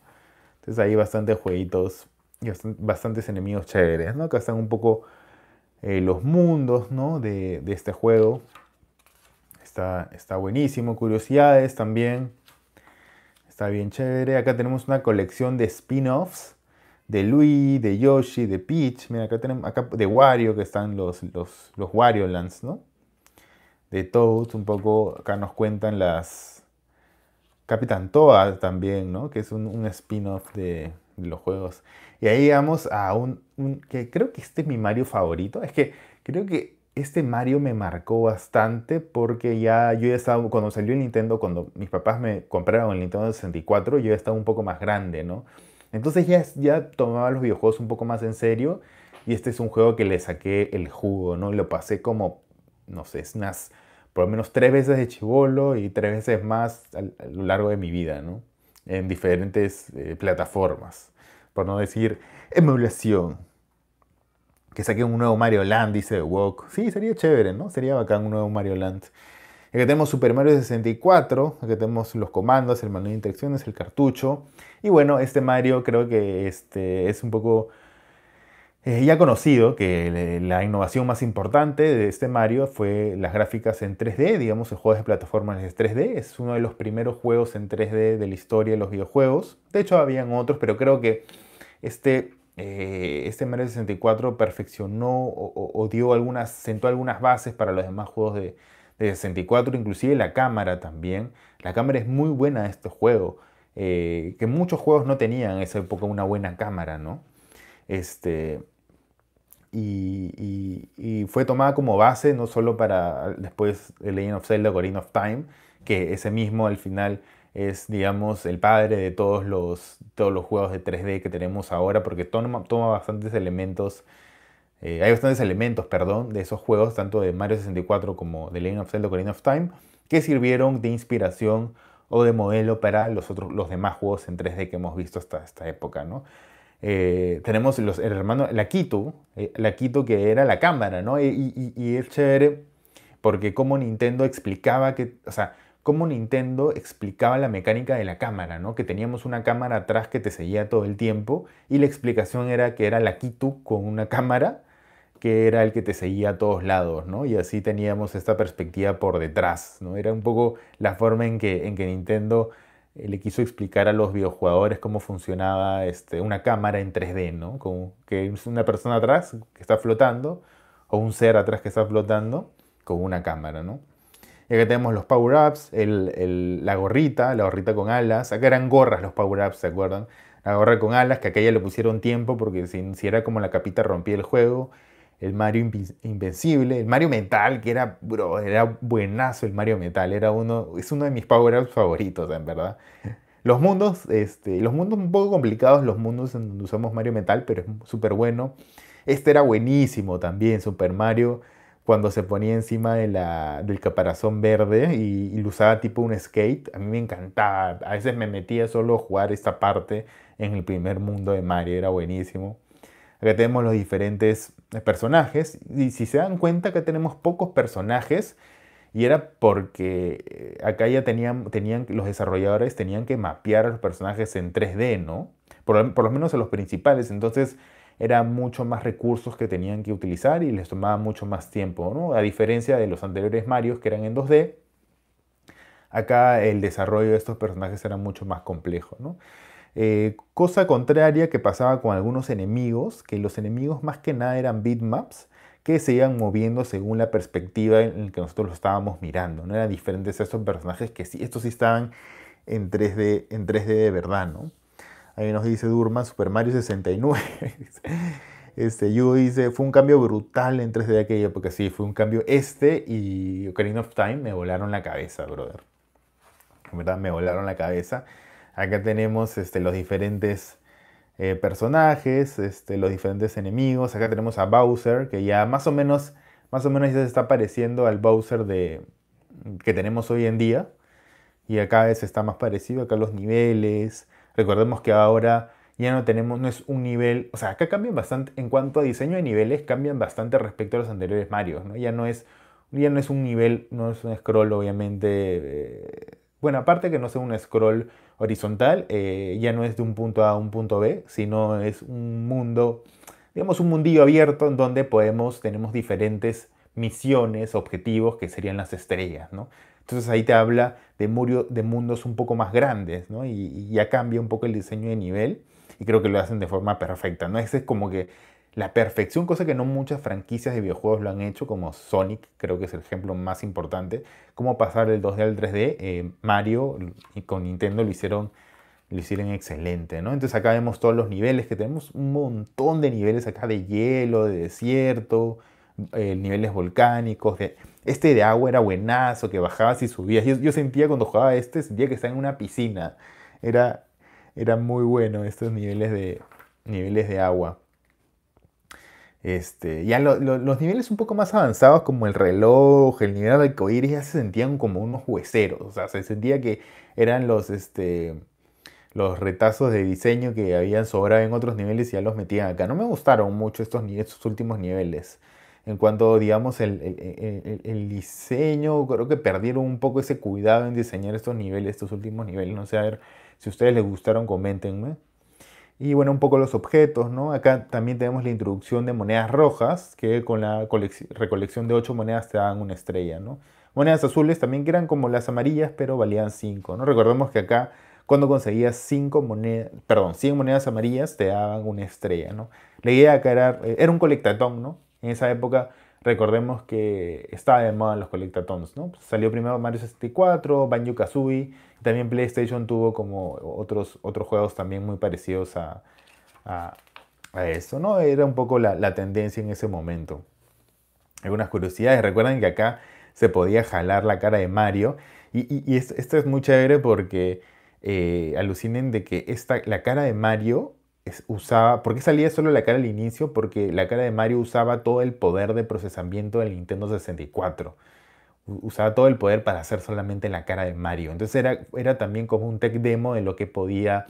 entonces hay bastantes jueguitos y bastantes enemigos chéveres, ¿no? Acá están un poco eh, los mundos, ¿no? De, este juego. Está, está, buenísimo. Curiosidades también. Está bien chévere. Acá tenemos una colección de spin-offs. De Luigi, de Yoshi, de Peach. Mira, acá tenemos acá de Wario, que están los, los, los Wario Lands, ¿no? De Toad, un poco. Acá nos cuentan las, Capitán Toa también, ¿no? Que es un, spin-off de, los juegos. Y ahí vamos a un, que creo que este es mi Mario favorito. Es que creo que este Mario me marcó bastante porque ya yo ya estaba, cuando salió el Nintendo, cuando mis papás me compraron el Nintendo 64, yo ya estaba un poco más grande, ¿no? Entonces ya, ya tomaba los videojuegos un poco más en serio y este es un juego que le saqué el jugo, ¿no? Lo pasé como, no sé, unas por lo menos tres veces de chivolo y tres veces más a, lo largo de mi vida, ¿no? En diferentes eh, plataformas, por no decir emulación. Que saque un nuevo Mario Land, dice Walk, Sí, sería chévere, ¿no? Sería bacán un nuevo Mario Land. Aquí tenemos Super Mario 64, aquí tenemos los comandos, el manual de interacciones, el cartucho. Y bueno, este Mario creo que este es un poco eh, ya conocido que la innovación más importante de este Mario fue las gráficas en 3D, digamos, el juego de plataformas en 3D, es uno de los primeros juegos en 3D de la historia de los videojuegos. De hecho, habían otros, pero creo que este, eh, este Mario 64 perfeccionó o, dio algunas, sentó algunas bases para los demás juegos de, 64, inclusive la cámara también. La cámara es muy buena de este juego, eh, que muchos juegos no tenían en esa época una buena cámara, ¿no? Este, y, fue tomada como base no solo para después The Legend of Zelda Ocarina of Time, que ese mismo al final es, digamos, el padre de todos los, todos los juegos de 3D que tenemos ahora, porque toma, toma bastantes elementos, eh, hay bastantes elementos, perdón, de esos juegos, tanto de Mario 64 como de Legend of Zelda Ocarina of Time, que sirvieron de inspiración o de modelo para los, otros, los demás juegos en 3D que hemos visto hasta esta época, ¿no? Eh, tenemos el hermano Lakitu, eh, que era la cámara, ¿no? Y, es chévere porque como Nintendo explicaba que, o sea, cómo Nintendo explicaba la mecánica de la cámara, ¿no? Que teníamos una cámara atrás que te seguía todo el tiempo y la explicación era que era la con una cámara que era el que te seguía a todos lados, ¿no? Y así teníamos esta perspectiva por detrás, ¿no? Era un poco la forma en que, en que Nintendo eh, le quiso explicar a los videojuegadores cómo funcionaba este, una cámara en 3D, ¿no? que es una persona atrás que está flotando, o un ser atrás que está flotando con una cámara, ¿no? Y acá tenemos los power-ups, la gorrita, la gorrita con alas. Acá eran gorras los power-ups, ¿se acuerdan? La gorra con alas, que aquella le pusieron tiempo porque si, si, era como la capita rompía el juego el Mario Invencible, el Mario Metal, que era, bro, era buenazo el Mario Metal, era uno, es uno de mis power favoritos, en verdad. Los mundos, este, los mundos un poco complicados, los mundos en donde usamos Mario Metal, pero es súper bueno. Este era buenísimo también, Super Mario, cuando se ponía encima de la, del caparazón verde y, y lo usaba tipo un skate. A mí me encantaba, a veces me metía solo a jugar esta parte en el primer mundo de Mario, era buenísimo. Acá tenemos los diferentes eh, personajes. Y si se dan cuenta, que tenemos pocos personajes. Y era porque eh, acá ya tenían, tenían los desarrolladores tenían que mapear a los personajes en 3D, ¿no? Por, lo menos a los principales. Entonces eran mucho más recursos que tenían que utilizar y les tomaba mucho más tiempo, ¿no? A diferencia de los anteriores Marios que eran en 2D, acá el desarrollo de estos personajes era mucho más complejo, ¿no? Eh, cosa contraria que pasaba con algunos enemigos, que los enemigos más que nada eran bitmaps que se iban moviendo según la perspectiva en la que nosotros lo estábamos mirando. No eran diferentes a estos personajes que sí, estos sí estaban en 3D, en 3D de verdad, ¿no? Ahí nos dice Durman, Super Mario 69. *laughs* Este, Yu dice, fue un cambio brutal en 3D aquella época. Sí, fue un cambio este y Ocarina of Time me volaron la cabeza, brother. En verdad, me volaron la cabeza. Acá tenemos este, los diferentes eh, personajes, este, los diferentes enemigos. Acá tenemos a Bowser, que ya más o menos, más o menos ya se está pareciendo al Bowser de, que tenemos hoy en día. Y acá es está más parecido, acá los niveles. Recordemos que ahora ya no tenemos, no es un nivel, o sea, acá cambian bastante, en cuanto a diseño de niveles, cambian bastante respecto a los anteriores Mario, ¿no? Ya no es, ya no es un nivel, no es un scroll, obviamente. Eh, bueno, aparte que no sea un scroll horizontal, eh, ya no es de un punto A a un punto B, sino es un mundo, digamos, un mundillo abierto en donde podemos, tenemos diferentes misiones, objetivos que serían las estrellas, ¿no? Entonces ahí te habla de, de mundos un poco más grandes, ¿no? Y, y, ya cambia un poco el diseño de nivel y creo que lo hacen de forma perfecta, ¿no? Ese es como que la perfección, cosa que no muchas franquicias de videojuegos lo han hecho, como Sonic, creo que es el ejemplo más importante, cómo pasar del 2D al 3D, eh, Mario y con Nintendo lo hicieron, lo hicieron excelente, ¿no? Entonces acá vemos todos los niveles, que tenemos un montón de niveles acá de hielo, de desierto, eh, niveles volcánicos, de... Este de agua era buenazo, que bajabas y subías. Yo, sentía cuando jugaba este, sentía que estaba en una piscina. Era, era muy bueno estos niveles de, niveles de agua. Este, ya los niveles un poco más avanzados, como el reloj, el nivel arcoíris, ya se sentían como unos jueceros, O sea, se sentía que eran los, este, los retazos de diseño que habían sobrado en otros niveles y ya los metían acá. No me gustaron mucho estos, estos últimos niveles. En cuanto, digamos, el, diseño, creo que perdieron un poco ese cuidado en diseñar estos niveles, estos últimos niveles. No sé, a ver si a ustedes les gustaron, coméntenme. Y bueno, un poco los objetos, ¿no? Acá también tenemos la introducción de monedas rojas, que con la recolección de ocho monedas te dan una estrella, ¿no? Monedas azules también que eran como las amarillas, pero valían 5, ¿no? Recordemos que acá cuando conseguías cinco monedas, perdón, 100 monedas amarillas te daban una estrella, ¿no? La idea acá era, eh, era un colectatón, ¿no? En esa época Recordemos que estaba de moda en los colectatons, ¿no? Pues salió primero Mario 64, Banjo Kazooie, también PlayStation tuvo como otros, otros juegos también muy parecidos a, eso, ¿no? Era un poco la, tendencia en ese momento. Algunas curiosidades, recuerden que acá se podía jalar la cara de Mario y, esto, es muy chévere porque eh, alucinen de que esta, la cara de Mario usaba, ¿por qué salía solo la cara al inicio? Porque la cara de Mario usaba todo el poder de procesamiento del Nintendo 64. Usaba todo el poder para hacer solamente la cara de Mario. Entonces era, era también como un tech demo de lo que podía,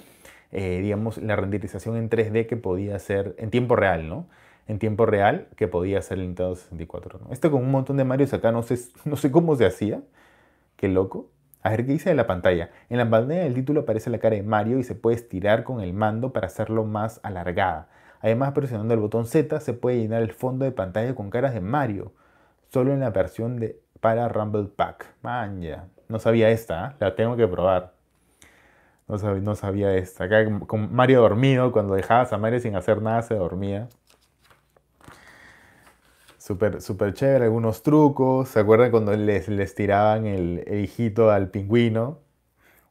eh, digamos, la renderización en 3D que podía hacer en tiempo real, ¿no? En tiempo real que podía hacer el Nintendo 64. ¿no? con un montón de Mario acá, no sé, no sé cómo se hacía. Qué loco. A ver qué dice de la pantalla. En la pantalla del título aparece la cara de Mario y se puede estirar con el mando para hacerlo más alargada. Además, presionando el botón Z se puede llenar el fondo de pantalla con caras de Mario, solo en la versión de, para Rumble Pack. Man, No sabía esta, ¿ah? la tengo que probar. No sabía, no sabía esta. Acá con Mario dormido, cuando dejabas a Mario sin hacer nada, se dormía. Súper, chévere, algunos trucos. ¿Se acuerdan cuando les, les tiraban el, hijito al pingüino?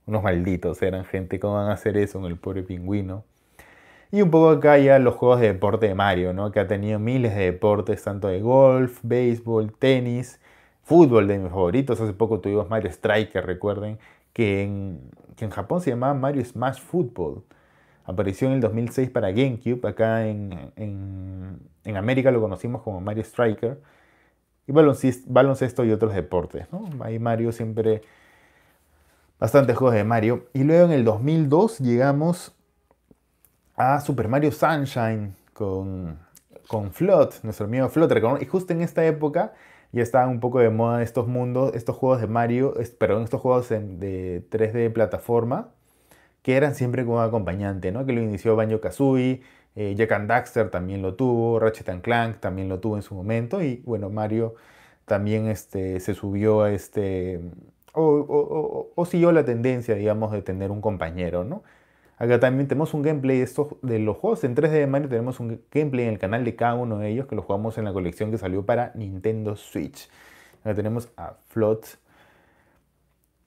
Unos malditos eran gente, ¿cómo van a hacer eso con el pobre pingüino? Y un poco acá ya los juegos de deporte de Mario, ¿no? Que ha tenido miles de deportes, tanto de golf, béisbol, tenis, fútbol de mis favoritos. Hace poco tuvimos Mario Striker, recuerden, que en, en Japón se llamaba Mario Smash Football. Apareció en el 2006 para GameCube, acá en en América lo conocimos como Mario Striker. Y baloncesto y otros deportes. ¿no? Ahí Mario siempre... Bastantes juegos de Mario. Y luego en el 2002 llegamos a Super Mario Sunshine con, con Flot, nuestro amigo Float. Y justo en esta época ya estaban un poco de moda estos mundos, estos juegos de Mario, perdón, estos juegos de 3D plataforma, que eran siempre como acompañante, ¿no? Que lo inició Banjo Kazooie, eh, Jack and Daxter también lo tuvo, Ratchet and Clank también lo tuvo en su momento y bueno, Mario también este, se subió a este, o, siguió la tendencia, digamos, de tener un compañero, ¿no? Acá también tenemos un gameplay de, estos, de los juegos en 3D de Mario, tenemos un gameplay en el canal de cada uno de ellos que lo jugamos en la colección que salió para Nintendo Switch. Acá tenemos a Flood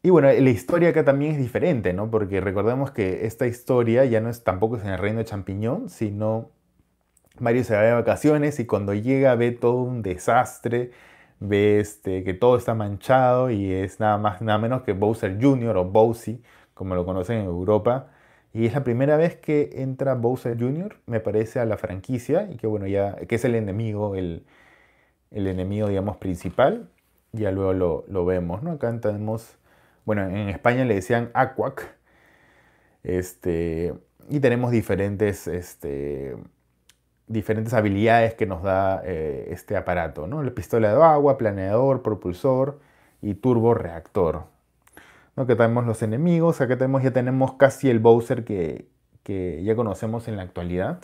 y bueno, la historia acá también es diferente, ¿no? Porque recordemos que esta historia ya no es tampoco es en el reino de Champiñón, sino Mario se va de vacaciones y cuando llega ve todo un desastre, ve este, que todo está manchado y es nada más nada menos que Bowser Jr. o Bowsy, como lo conocen en Europa. Y es la primera vez que entra Bowser Jr., me parece, a la franquicia, y que bueno, ya, que es el enemigo, el, enemigo, digamos, principal. Ya luego lo, lo vemos, ¿no? Acá tenemos bueno, en España le decían aquac. Este, y tenemos diferentes, este, diferentes habilidades que nos da eh, este aparato. La pistola de agua, planeador, propulsor y turboreactor. ¿no? Que tenemos los enemigos, acá tenemos, ya tenemos casi el Bowser que, ya conocemos en la actualidad.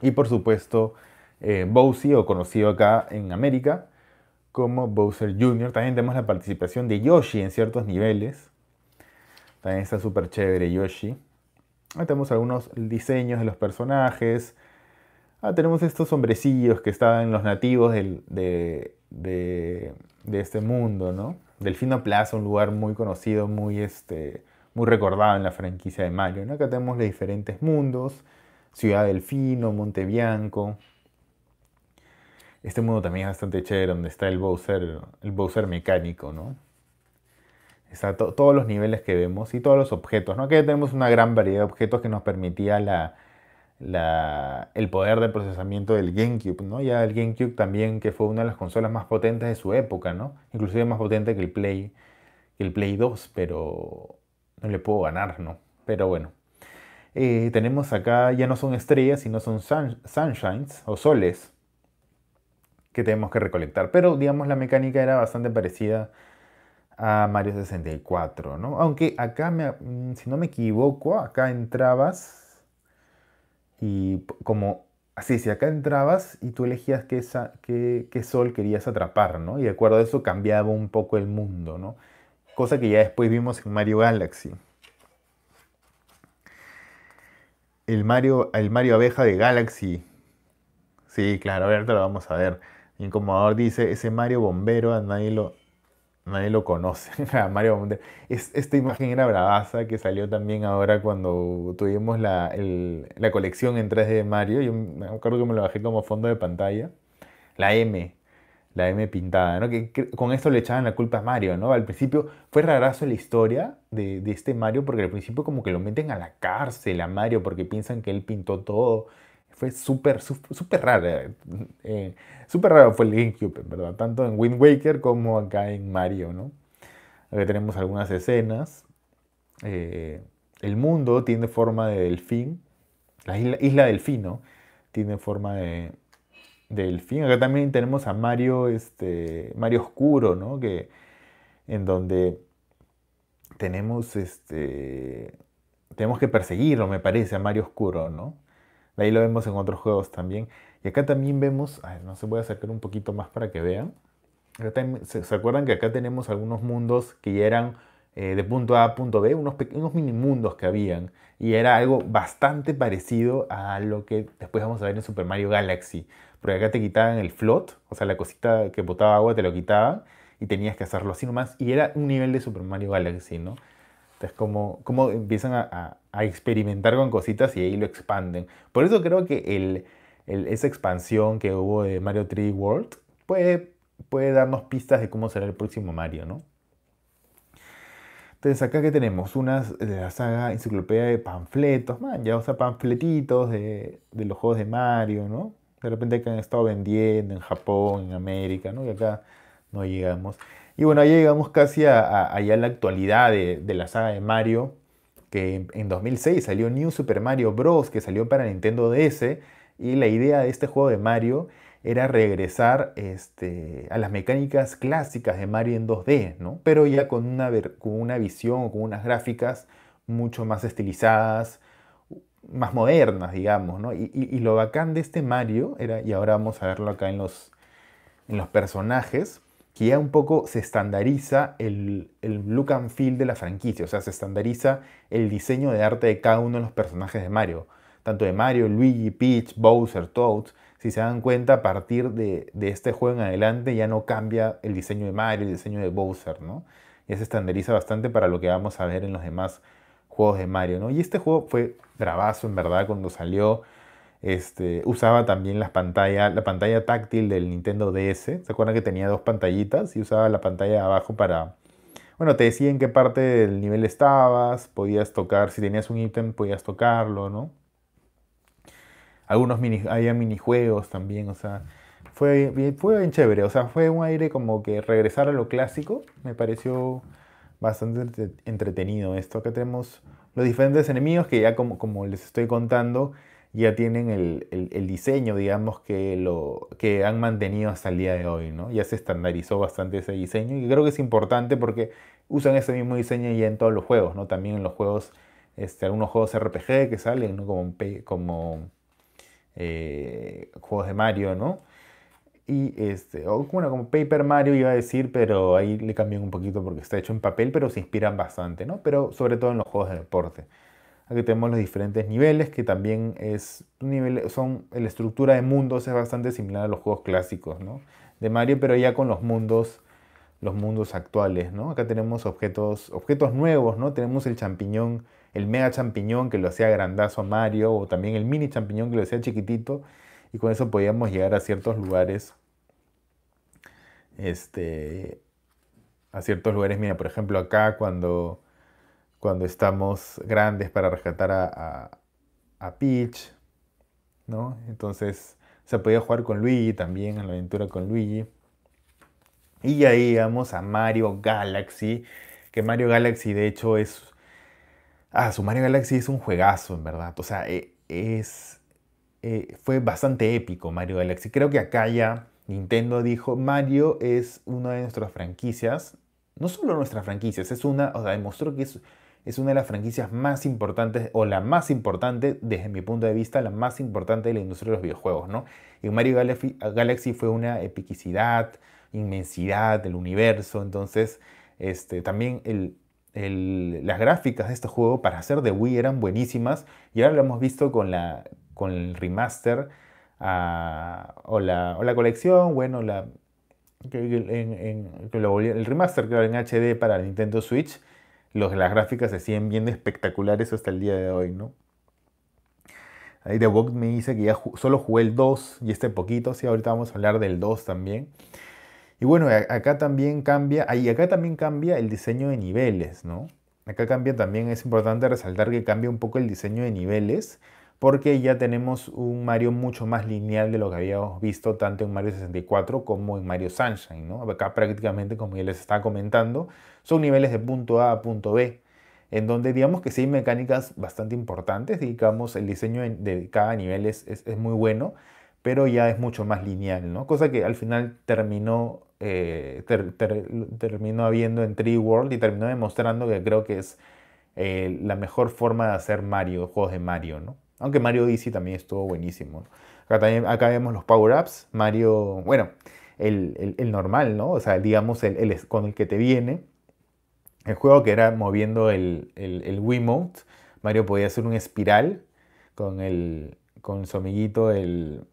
Y por supuesto, eh, Bowsy, o conocido acá en América, como Bowser Jr. También tenemos la participación de Yoshi en ciertos niveles. También está súper chévere Yoshi. Ahí tenemos algunos diseños de los personajes. Ah, tenemos estos hombrecillos que estaban los nativos de, este mundo, ¿no? Delfino Plaza, un lugar muy conocido, muy, este, muy recordado en la franquicia de Mario, Acá tenemos los diferentes mundos, Ciudad Delfino, Monte Bianco, este mundo también es bastante chévere, donde está el Bowser, el Bowser mecánico, ¿no? Está todos los niveles que vemos y todos los objetos, ¿no? Aquí tenemos una gran variedad de objetos que nos permitía la, el poder de procesamiento del GameCube, ¿no? Ya el GameCube también, que fue una de las consolas más potentes de su época, ¿no? Inclusive más potente que el Play, el Play 2, pero no le puedo ganar, ¿no? Pero bueno. Eh, tenemos acá, ya no son estrellas, sino son sunshines o soles que tenemos que recolectar. Pero digamos la mecánica era bastante parecida a Mario 64, ¿no? Aunque acá, mm, si no me equivoco, acá entrabas y como... Así, si acá entrabas y tú elegías qué, sol querías atrapar, ¿no? Y de acuerdo a eso cambiaba un poco el mundo, ¿no? Cosa que ya después vimos en Mario Galaxy. El Mario, el Mario Abeja de Galaxy. Sí, claro, ahorita lo vamos a ver. Incomodador dice, ese Mario Bombero a nadie lo, nadie lo conoce. *laughs* Mario Bombero. Es, esta imagen era bravaza que salió también ahora cuando tuvimos la, la colección en 3D de Mario. Yo me acuerdo que me lo bajé como fondo de pantalla. La M, la M pintada, ¿no? Que, con esto le echaban la culpa a Mario, ¿no? Al principio fue rarazo la historia de, de, este Mario porque al principio como que lo meten a la cárcel a Mario porque piensan que él pintó todo fue súper, súper rara. Eh, súper raro fue el GameCube, verdad. Tanto en Wind Waker como acá en Mario, ¿no? Acá tenemos algunas escenas. Eh, el mundo tiene forma de delfín. La isla, isla no tiene forma de, de, delfín. Acá también tenemos a Mario, este, Mario Oscuro, ¿no? Que, en donde tenemos este tenemos que perseguirlo, me parece, a Mario Oscuro, ¿no? Ahí lo vemos en otros juegos también. Y acá también vemos, a no se voy a acercar un poquito más para que vean. ¿se, acuerdan que acá tenemos algunos mundos que eran eh, de punto A a punto B? Unos, pequeños mini mundos que habían. Y era algo bastante parecido a lo que después vamos a ver en Super Mario Galaxy. Porque acá te quitaban el float, o sea, la cosita que botaba agua te lo quitaban y tenías que hacerlo así nomás. Y era un nivel de Super Mario Galaxy, ¿no? es como empiezan a, experimentar con cositas y ahí lo expanden. Por eso creo que esa expansión que hubo de Mario 3 World puede, puede darnos pistas de cómo será el próximo Mario, ¿no? Entonces acá que tenemos unas de la saga enciclopedia de panfletos, man, ya usa panfletitos de, los juegos de Mario, ¿no? De repente que han estado vendiendo en Japón, en América, Y acá no llegamos. Y bueno, ahí llegamos casi a, la actualidad de, la saga de Mario, que en 2006 salió New Super Mario Bros., que salió para Nintendo DS, y la idea de este juego de Mario era regresar este, a las mecánicas clásicas de Mario en 2D, pero ya con una, con una visión, con unas gráficas mucho más estilizadas, más modernas, digamos. Y, y lo bacán de este Mario era, y ahora vamos a verlo acá en los, en los personajes, que ya un poco se estandariza el, look and feel de la franquicia, o sea, se estandariza el diseño de arte de cada uno de los personajes de Mario, tanto de Mario, Luigi, Peach, Bowser, Toad Si se dan cuenta, a partir de, de este juego en adelante ya no cambia el diseño de Mario, el diseño de Bowser, ¿no? Ya se estandariza bastante para lo que vamos a ver en los demás juegos de Mario, ¿no? Y este juego fue bravazo, en verdad, cuando salió. Este, usaba también las pantallas, la pantalla táctil del Nintendo DS. ¿Se acuerdan que tenía dos pantallitas y usaba la pantalla de abajo para... Bueno, te decía en qué parte del nivel estabas, podías tocar, si tenías un ítem podías tocarlo, ¿no? Algunos mini, había minijuegos también, o sea, fue bien, fue chévere, o sea, fue un aire como que regresar a lo clásico, me pareció bastante entretenido esto. Acá tenemos los diferentes enemigos que ya como, como les estoy contando, ya tienen el, diseño, digamos, que, lo, que han mantenido hasta el día de hoy, ¿no? Ya se estandarizó bastante ese diseño y creo que es importante porque usan ese mismo diseño ya en todos los juegos, ¿no? También en los juegos, este, algunos juegos RPG que salen, ¿no? Como, como eh, juegos de Mario, ¿no? Y este, o bueno, como Paper Mario iba a decir, pero ahí le cambian un poquito porque está hecho en papel, pero se inspiran bastante, ¿no? Pero sobre todo en los juegos de deporte. Aquí tenemos los diferentes niveles, que también es un nivel, son la estructura de mundos es bastante similar a los juegos clásicos ¿no? de Mario, pero ya con los mundos, los mundos actuales. ¿no? Acá tenemos objetos, objetos nuevos, ¿no? tenemos el champiñón, el mega champiñón que lo hacía grandazo a Mario, o también el mini champiñón que lo hacía chiquitito, y con eso podíamos llegar a ciertos lugares. Este, a ciertos lugares, mira, por ejemplo acá cuando cuando estamos grandes para rescatar a, Peach, ¿no? Entonces se podía jugar con Luigi también, en la aventura con Luigi. Y ahí vamos a Mario Galaxy, que Mario Galaxy de hecho es... Ah, su Mario Galaxy es un juegazo, en verdad. O sea, e, es... E, fue bastante épico Mario Galaxy. Creo que acá ya Nintendo dijo, Mario es una de nuestras franquicias. No solo nuestras franquicias, es una... O sea, demostró que es es una de las franquicias más importantes, o la más importante, desde mi punto de vista, la más importante de la industria de los videojuegos, ¿no? Y Mario Galaxy fue una epicidad, inmensidad del universo, entonces este, también las gráficas de este juego para hacer de Wii eran buenísimas y ahora lo hemos visto con, el remaster ah, o, la, o la colección, bueno, la, el remaster, era en HD para Nintendo Switch los, las gráficas se siguen viendo espectaculares hasta el día de hoy, ¿no? Ahí The me dice que ya solo jugué el 2 y este poquito, sí, ahorita vamos a hablar del 2 también. Y bueno, acá también cambia, ahí acá también cambia el diseño de niveles, ¿no? Acá cambia también, es importante resaltar que cambia un poco el diseño de niveles porque ya tenemos un Mario mucho más lineal de lo que habíamos visto tanto en Mario 64 como en Mario Sunshine. ¿no? Acá prácticamente, como ya les estaba comentando, son niveles de punto A a punto B, en donde digamos que sí hay mecánicas bastante importantes, digamos el diseño de cada nivel es, es, muy bueno, pero ya es mucho más lineal, ¿no? cosa que al final terminó, eh, terminó habiendo en 3 World y terminó demostrando que creo que es eh, la mejor forma de hacer Mario, juegos de Mario. ¿no? Aunque Mario DC también estuvo buenísimo. Acá, también, acá vemos los power-ups. Mario, bueno, el, normal, ¿no? O sea, digamos, el, con el que te viene. El juego que era moviendo el, el, Wiimote. Mario podía hacer un espiral con, el, con su amiguito, el.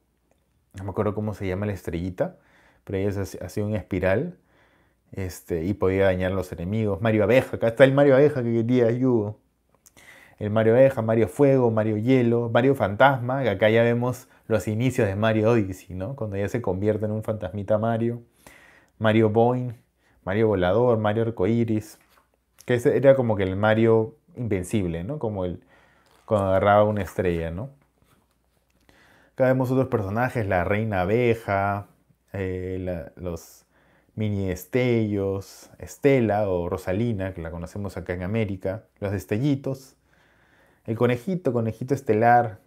No me acuerdo cómo se llama la estrellita. Pero ellos hacía un espiral. Este, y podía dañar a los enemigos. Mario Abeja, acá está el Mario Abeja que quería ayudar el Mario Abeja, Mario Fuego, Mario Hielo, Mario Fantasma, acá ya vemos los inicios de Mario Odyssey, ¿no? Cuando ya se convierte en un fantasmita Mario, Mario Boeing, Mario Volador, Mario Arcoiris, que era como que el Mario invencible, ¿no? Como el cuando agarraba una estrella, ¿no? Acá vemos otros personajes, la reina abeja, eh, los mini estellos, Estela o Rosalina, que la conocemos acá en América, los estellitos. El conejito, conejito estelar.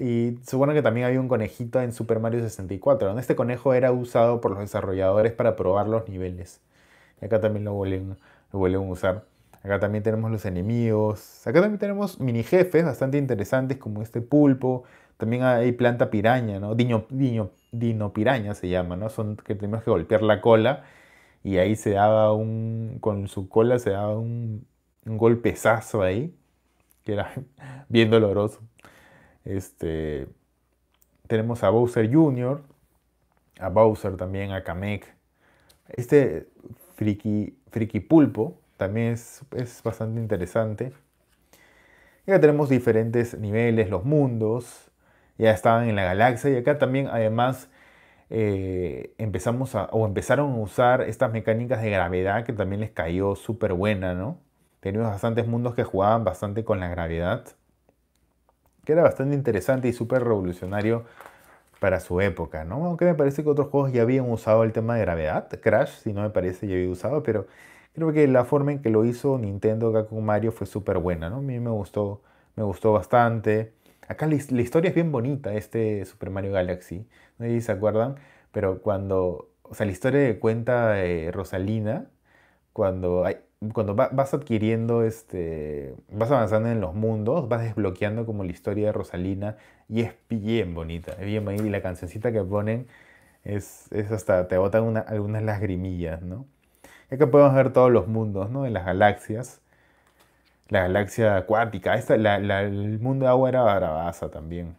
Y supongo que también había un conejito en Super Mario 64, donde este conejo era usado por los desarrolladores para probar los niveles. acá también lo vuelven lo a usar. Acá también tenemos los enemigos. Acá también tenemos mini jefes bastante interesantes como este pulpo. También hay planta piraña, ¿no? Dino, piraña se llama, ¿no? Son que tenemos que golpear la cola y ahí se daba un... Con su cola se daba un, un golpezazo ahí que era *laughs* bien doloroso. Este, tenemos a Bowser Jr., a Bowser también, a Kamek. Este friki, friki pulpo también es, bastante interesante. ya tenemos diferentes niveles, los mundos, ya estaban en la galaxia y acá también además eh, empezamos o empezaron a usar estas mecánicas de gravedad que también les cayó súper buena, ¿no? teníamos bastantes mundos que jugaban bastante con la gravedad, que era bastante interesante y súper revolucionario para su época, ¿no? Aunque me parece que otros juegos ya habían usado el tema de gravedad, Crash, si no me parece, ya había usado, pero creo que la forma en que lo hizo Nintendo acá con Mario fue súper buena, ¿no? A mí me gustó, me gustó bastante. Acá la, historia es bien bonita, este Super Mario Galaxy, no sé si se acuerdan, pero cuando, o sea, la historia cuenta eh, Rosalina, cuando hay, cuando vas adquiriendo, este, vas avanzando en los mundos, vas desbloqueando como la historia de Rosalina y es bien bonita, es bien bonita y la cancioncita que ponen es, es hasta, te botan una, algunas lagrimillas, ¿no? es acá podemos ver todos los mundos, ¿no? En las galaxias, la galaxia acuática, esta, el mundo de agua era Barabasa también.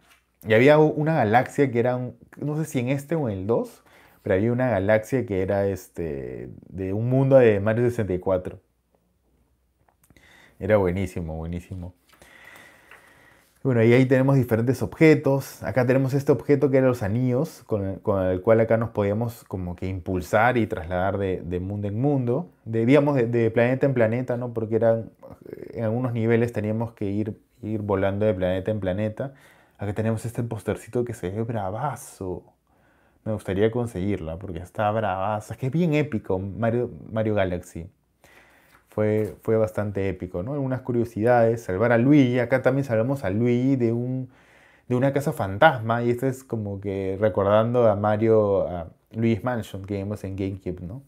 Y había una galaxia que era, no sé si en este o en el 2, pero había una galaxia que era este, de un mundo de Mario 64. Era buenísimo, buenísimo. Bueno, y ahí tenemos diferentes objetos. Acá tenemos este objeto que eran los anillos, con el, cual acá nos podíamos como que impulsar y trasladar de, mundo en mundo. De, digamos, de, planeta en planeta, ¿no? Porque eran, eh, en algunos niveles teníamos que ir, ir volando de planeta en planeta. Acá tenemos este postercito que se ve bravazo. Me gustaría conseguirla porque está bravazo. Es que es bien épico Mario Galaxy fue, bastante épico, ¿no? Algunas curiosidades, salvar a Luigi, acá también salvamos a Luigi de, un, de una casa fantasma, y este es como que recordando a Mario, a Luigi's Mansion que vimos en GameCube, ¿no?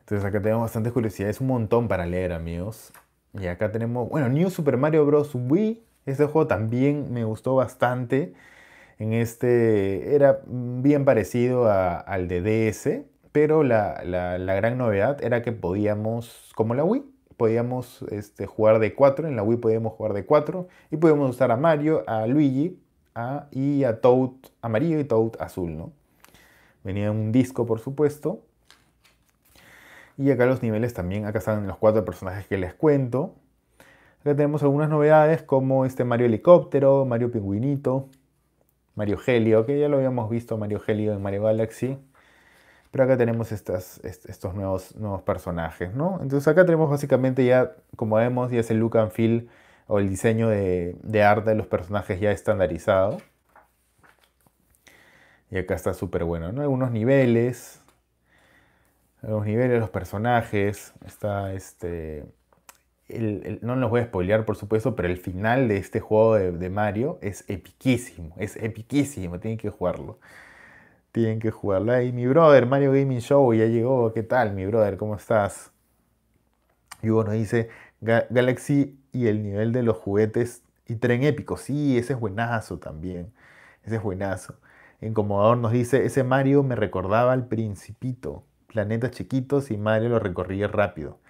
Entonces acá tenemos bastantes curiosidades, un montón para leer, amigos. Y acá tenemos, bueno, New Super Mario Bros. Wii. Este juego también me gustó bastante. En este era bien parecido al de DS, pero la, gran novedad era que podíamos, como la Wii, podíamos este, jugar de 4, en la Wii podíamos jugar de 4 y podíamos usar a Mario, a Luigi a, y a Toad amarillo y Toad azul, ¿no? Venía un disco, por supuesto. Y acá los niveles también, acá están los cuatro personajes que les cuento. Acá tenemos algunas novedades como este Mario Helicóptero, Mario Pingüinito, Mario Helio, que ya lo habíamos visto Mario Helio en Mario Galaxy. Pero acá tenemos estos nuevos, nuevos personajes, ¿no? Entonces acá tenemos básicamente ya, como vemos, ya es el look and feel o el diseño de, arte de los personajes ya estandarizado. Y acá está súper bueno, ¿no? Algunos niveles, algunos niveles, los personajes, está este... no los voy a spoilear, por supuesto, pero el final de este juego de, de Mario es epiquísimo, es epiquísimo, tienen que jugarlo. Tienen que jugarla. ahí. mi brother, Mario Gaming Show, ya llegó. ¿Qué tal, mi brother? ¿Cómo estás? Y bueno, dice Galaxy y el nivel de los juguetes y tren épico. Sí, ese es buenazo también. Ese es buenazo. Encomodador nos dice, ese Mario me recordaba al principito. Planetas chiquitos y Mario lo recorría rápido.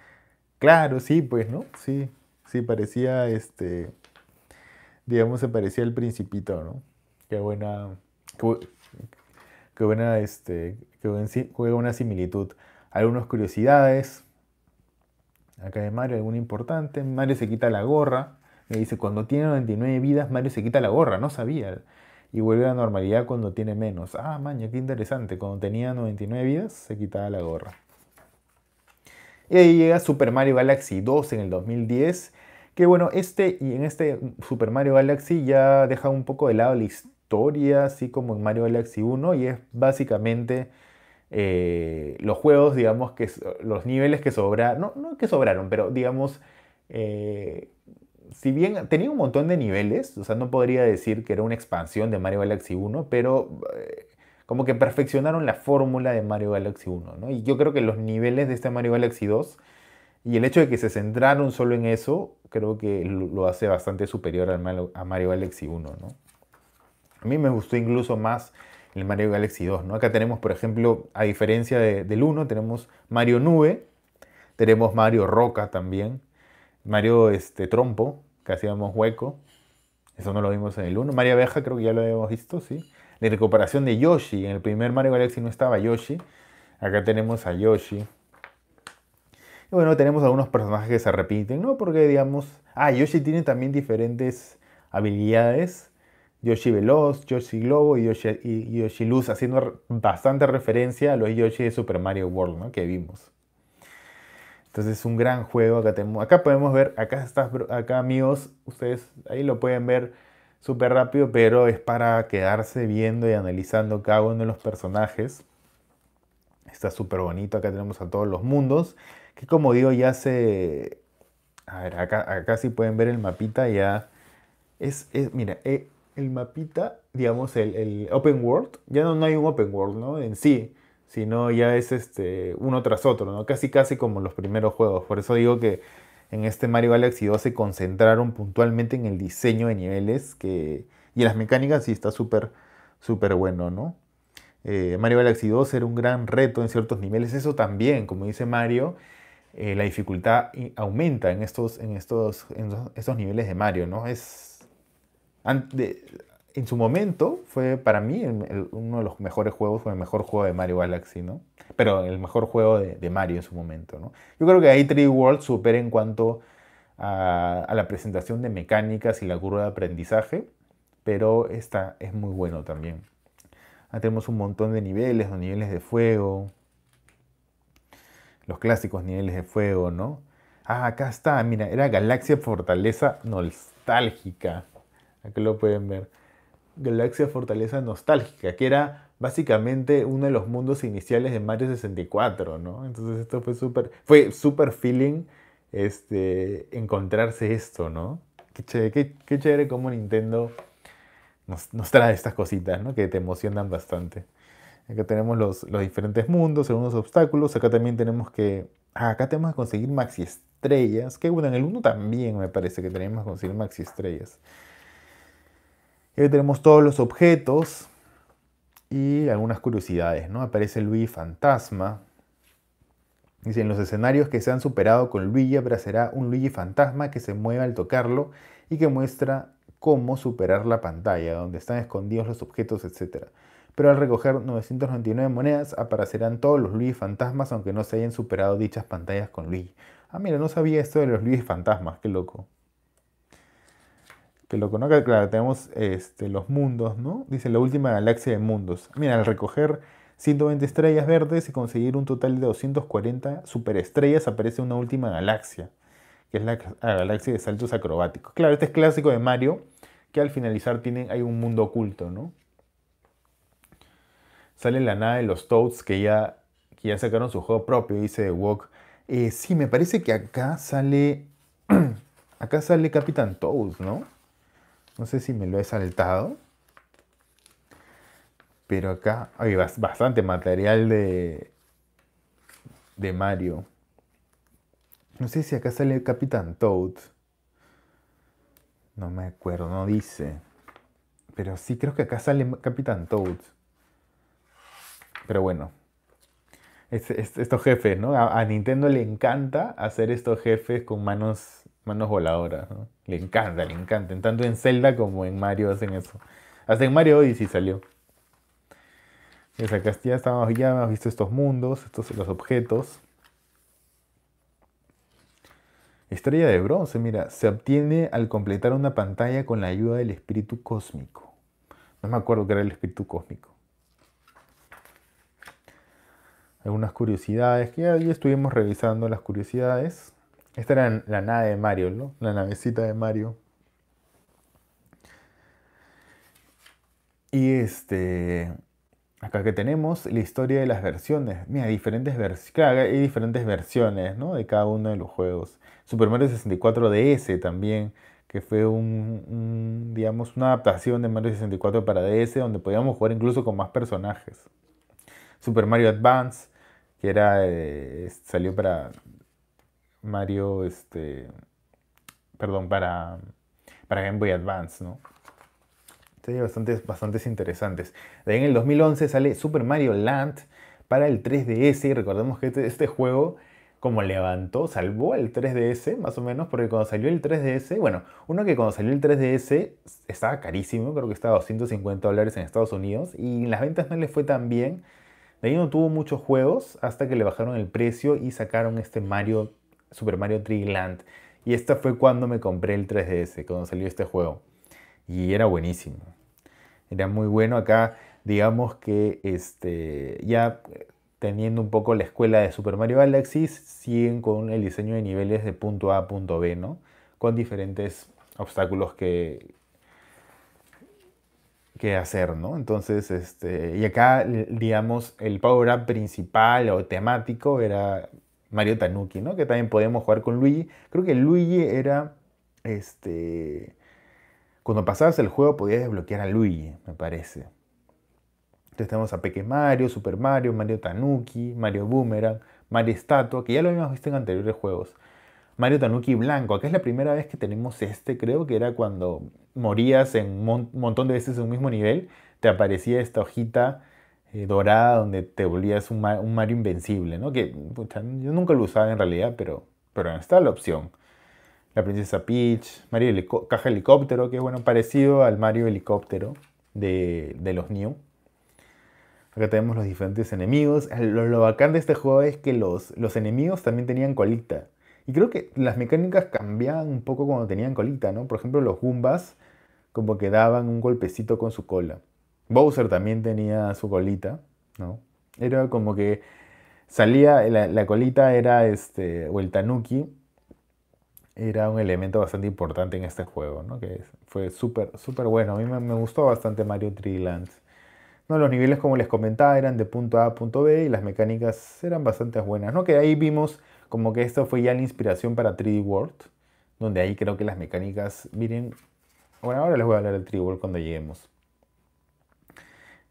Claro, sí, pues, ¿no? Sí, sí, parecía este... Digamos, se parecía al principito, ¿no? Qué buena que buena, este, que juega una similitud. Algunas curiosidades. Acá de Mario, alguna importante. Mario se quita la gorra. Me dice, cuando tiene 99 vidas, Mario se quita la gorra. No sabía. Y vuelve a la normalidad cuando tiene menos. Ah, maña, qué interesante. Cuando tenía 99 vidas, se quitaba la gorra. Y ahí llega Super Mario Galaxy 2 en el 2010. Que bueno, este y en este Super Mario Galaxy ya deja un poco de lado la historia historia, así como en Mario Galaxy 1, y es básicamente eh, los juegos, digamos, que los niveles que sobraron, no, que sobraron, pero digamos, eh, si bien tenía un montón de niveles, o sea, no podría decir que era una expansión de Mario Galaxy 1, pero eh, como que perfeccionaron la fórmula de Mario Galaxy 1, ¿no? Y yo creo que los niveles de este Mario Galaxy 2 y el hecho de que se centraron solo en eso, creo que lo hace bastante superior al a Mario Galaxy 1, ¿no? A mí me gustó incluso más el Mario Galaxy 2, ¿no? Acá tenemos, por ejemplo, a diferencia del 1, tenemos Mario Nube, tenemos Mario Roca también, Mario este, Trompo, que hacíamos hueco, eso no lo vimos en el 1, Mario Abeja creo que ya lo habíamos visto, ¿sí? La recuperación de Yoshi, en el primer Mario Galaxy no estaba Yoshi, acá tenemos a Yoshi. Y bueno, tenemos algunos personajes que se repiten, ¿no? Porque digamos, ah, Yoshi tiene también diferentes habilidades Yoshi Veloz, Yoshi Globo y Yoshi, Luz, haciendo bastante referencia a los Yoshi de Super Mario World ¿no? que vimos. Entonces es un gran juego. Acá, tenemos, acá podemos ver, acá, está, acá amigos, ustedes ahí lo pueden ver súper rápido, pero es para quedarse viendo y analizando cada uno de los personajes. Está súper bonito, acá tenemos a todos los mundos, que como digo ya se... A ver, acá, acá sí pueden ver el mapita, ya... Es, mira, eh, el mapita, digamos, el, open world, ya no, hay un open world, ¿no? En sí, sino ya es este, uno tras otro, ¿no? Casi casi como los primeros juegos. Por eso digo que en este Mario Galaxy 2 se concentraron puntualmente en el diseño de niveles que, y en las mecánicas y está súper, súper bueno, ¿no? Eh, Mario Galaxy 2 era un gran reto en ciertos niveles, eso también, como dice Mario, eh, la dificultad aumenta en estos, en estos, en estos niveles de Mario, ¿no? Es en su momento fue para mí uno de los mejores juegos, fue el mejor juego de Mario Galaxy, ¿no? Pero el mejor juego de, Mario en su momento, ¿no? Yo creo que ahí 3 World supera en cuanto a, la presentación de mecánicas y la curva de aprendizaje, pero esta es muy bueno también. Ah, tenemos un montón de niveles, los niveles de fuego, los clásicos niveles de fuego, ¿no? Ah, acá está, mira, era Galaxia Fortaleza Nostálgica. Aquí lo pueden ver. Galaxia Fortaleza Nostálgica, que era básicamente uno de los mundos iniciales de Mario 64, ¿no? Entonces esto fue súper, fue súper feeling este, encontrarse esto, ¿no? Qué chévere, qué, chévere cómo Nintendo nos, trae estas cositas, ¿no? Que te emocionan bastante. Acá tenemos los, diferentes mundos, algunos obstáculos. Acá también tenemos que... Ah, acá tenemos que conseguir maxi estrellas. Que bueno, en el 1 también me parece que tenemos que conseguir maxi estrellas. Y ahí tenemos todos los objetos y algunas curiosidades, ¿no? Aparece Luigi Fantasma. Dice, en los escenarios que se han superado con Luigi aparecerá un Luigi Fantasma que se mueve al tocarlo y que muestra cómo superar la pantalla, donde están escondidos los objetos, etc. Pero al recoger 999 monedas aparecerán todos los Luigi Fantasmas aunque no se hayan superado dichas pantallas con Luigi. Ah, mira, no sabía esto de los Luigi Fantasmas, qué loco que lo conozca, claro, tenemos este, los mundos, ¿no? Dice la última galaxia de mundos. Mira, al recoger 120 estrellas verdes y conseguir un total de 240 superestrellas, aparece una última galaxia, que es la, galaxia de saltos acrobáticos. Claro, este es clásico de Mario, que al finalizar hay un mundo oculto, ¿no? Sale la nave de los Toads, que ya, que ya sacaron su juego propio, dice Walk. Eh, sí, me parece que acá sale... *clears throat* acá sale Capitán Toads, ¿no? No sé si me lo he saltado. Pero acá hay bastante material de, de Mario. No sé si acá sale el Capitán Toad. No me acuerdo, no dice. Pero sí creo que acá sale Capitán Toad. Pero bueno. estos jefes, ¿no? a Nintendo le encanta hacer estos jefes con manos manos voladoras. ¿no? Le encanta, le encanta. Tanto en Zelda como en Mario hacen eso. Hasta en Mario Odyssey salió. ya ya hemos visto estos mundos, estos los objetos. Estrella de bronce, mira, se obtiene al completar una pantalla con la ayuda del espíritu cósmico. No me acuerdo qué era el espíritu cósmico. Algunas curiosidades, que ya, ya estuvimos revisando las curiosidades. Esta era la nave de Mario, ¿no? La navecita de Mario. Y este. Acá que tenemos la historia de las versiones. Mira, diferentes hay diferentes versiones, ¿no? De cada uno de los juegos. Super Mario 64 DS también, que fue un, digamos, una adaptación de Mario 64 para DS, donde podíamos jugar incluso con más personajes. Super Mario Advance, que era, eh, salió para Mario, este, perdón, para, para Game Boy Advance, ¿no? son bastante, bastantes interesantes. De ahí en el 2011 sale Super Mario Land para el 3DS y recordemos que este, este, juego como levantó, salvó al 3DS, más o menos, porque cuando salió el 3DS, bueno, uno que cuando salió el 3DS estaba carísimo, creo que estaba a 250 dólares en Estados Unidos, y las ventas no le fue tan bien. De ahí no tuvo muchos juegos hasta que le bajaron el precio y sacaron este Mario Super Mario 3 Land. Y esta fue cuando me compré el 3DS, cuando salió este juego. Y era buenísimo. Era muy bueno acá, digamos que este, ya teniendo un poco la escuela de Super Mario Galaxy, siguen con el diseño de niveles de punto A a punto B, ¿no? Con diferentes obstáculos que, que hacer, ¿no? Entonces, este, y acá, digamos, el power-up principal o temático era Mario Tanuki, ¿no? Que también podemos jugar con Luigi. Creo que Luigi era, este, cuando pasabas el juego podías desbloquear a Luigi, me parece. Entonces tenemos a Peque Mario, Super Mario, Mario Tanuki, Mario Boomerang, Mario Estatua, que ya lo habíamos visto en anteriores juegos. Mario Tanuki Blanco, acá es la primera vez que tenemos este, creo que era cuando morías en un montón de veces en un mismo nivel, te aparecía esta hojita eh, dorada donde te volvías un, Mario invencible, ¿no? Que yo nunca lo usaba en realidad, pero, pero está la opción. La princesa Peach, Mario Caja Helicóptero, que es bueno, parecido al Mario Helicóptero de, los New. Acá tenemos los diferentes enemigos. Lo, bacán de este juego es que los, los enemigos también tenían colita. Y creo que las mecánicas cambiaban un poco cuando tenían colita, ¿no? Por ejemplo, los Goombas como que daban un golpecito con su cola. Bowser también tenía su colita, ¿no? Era como que salía, la, colita era, este, o el tanuki, era un elemento bastante importante en este juego, ¿no? Que fue súper, súper bueno. A mí me, gustó bastante Mario 3D Land. ¿no? Los niveles, como les comentaba, eran de punto A a punto B y las mecánicas eran bastante buenas, ¿no? Que ahí vimos como que esto fue ya la inspiración para 3D World, donde ahí creo que las mecánicas, miren, bueno, ahora les voy a hablar del 3D World cuando lleguemos.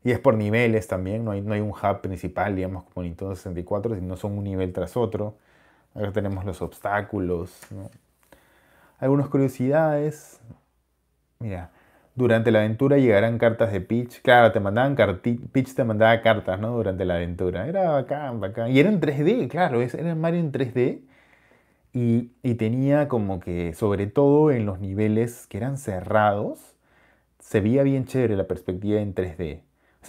Y es por niveles también, no hay, no hay un hub principal, digamos, como Nintendo 64, sino son un nivel tras otro. Acá tenemos los obstáculos, ¿no? Algunas curiosidades. Mira, durante la aventura llegarán cartas de Peach. Claro, te mandaban Peach te mandaba cartas, ¿no? Durante la aventura. Era bacán, bacán. Y era en 3D, claro, era Mario en 3D. Y, y tenía como que, sobre todo en los niveles que eran cerrados, se veía bien chévere la perspectiva en 3D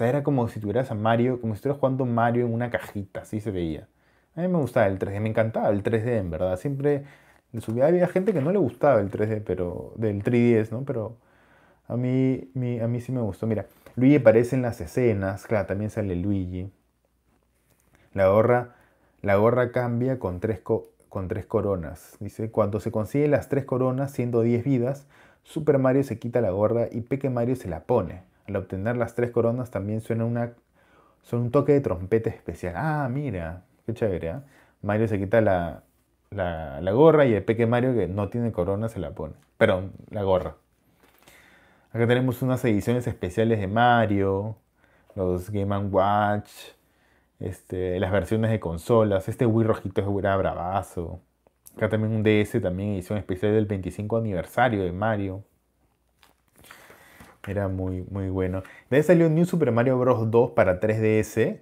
era como si tuvieras a Mario, como si estuvieras jugando Mario en una cajita, así se veía. A mí me gustaba el 3D, me encantaba el 3D, en verdad. Siempre De su había gente que no le gustaba el 3D, pero del 3DS, ¿no? Pero a mí, a mí sí me gustó. Mira, Luigi aparece en las escenas, claro, también sale Luigi. La gorra, la gorra cambia con tres, con tres coronas. Dice, cuando se consigue las tres coronas, siendo 10 vidas, Super Mario se quita la gorra y Peque Mario se la pone al obtener las tres coronas también suena una, son un toque de trompeta especial. Ah, mira, qué chévere. ¿ah? Mario se quita la, gorra y el pequeño Mario que no tiene corona se la pone. Perdón, la gorra. Acá tenemos unas ediciones especiales de Mario, los Game Watch, este, las versiones de consolas. Este Wii rojito es era bravazo. Acá también un DS, también edición especial del 25 aniversario de Mario. Era muy, muy bueno. De ahí salió New Super Mario Bros. 2 para 3DS.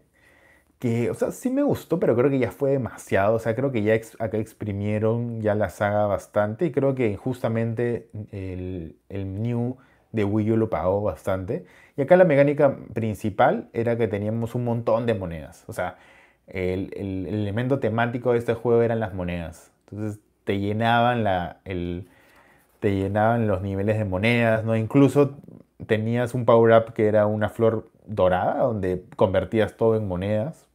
Que, o sea, sí me gustó, pero creo que ya fue demasiado. O sea, creo que ya acá exprimieron ya la saga bastante. Y creo que justamente el, New de Wii U lo pagó bastante. Y acá la mecánica principal era que teníamos un montón de monedas. O sea, el, elemento temático de este juego eran las monedas. Entonces te llenaban, la, el, te llenaban los niveles de monedas, ¿no? Incluso tenías un power-up que era una flor dorada, donde convertías todo en monedas.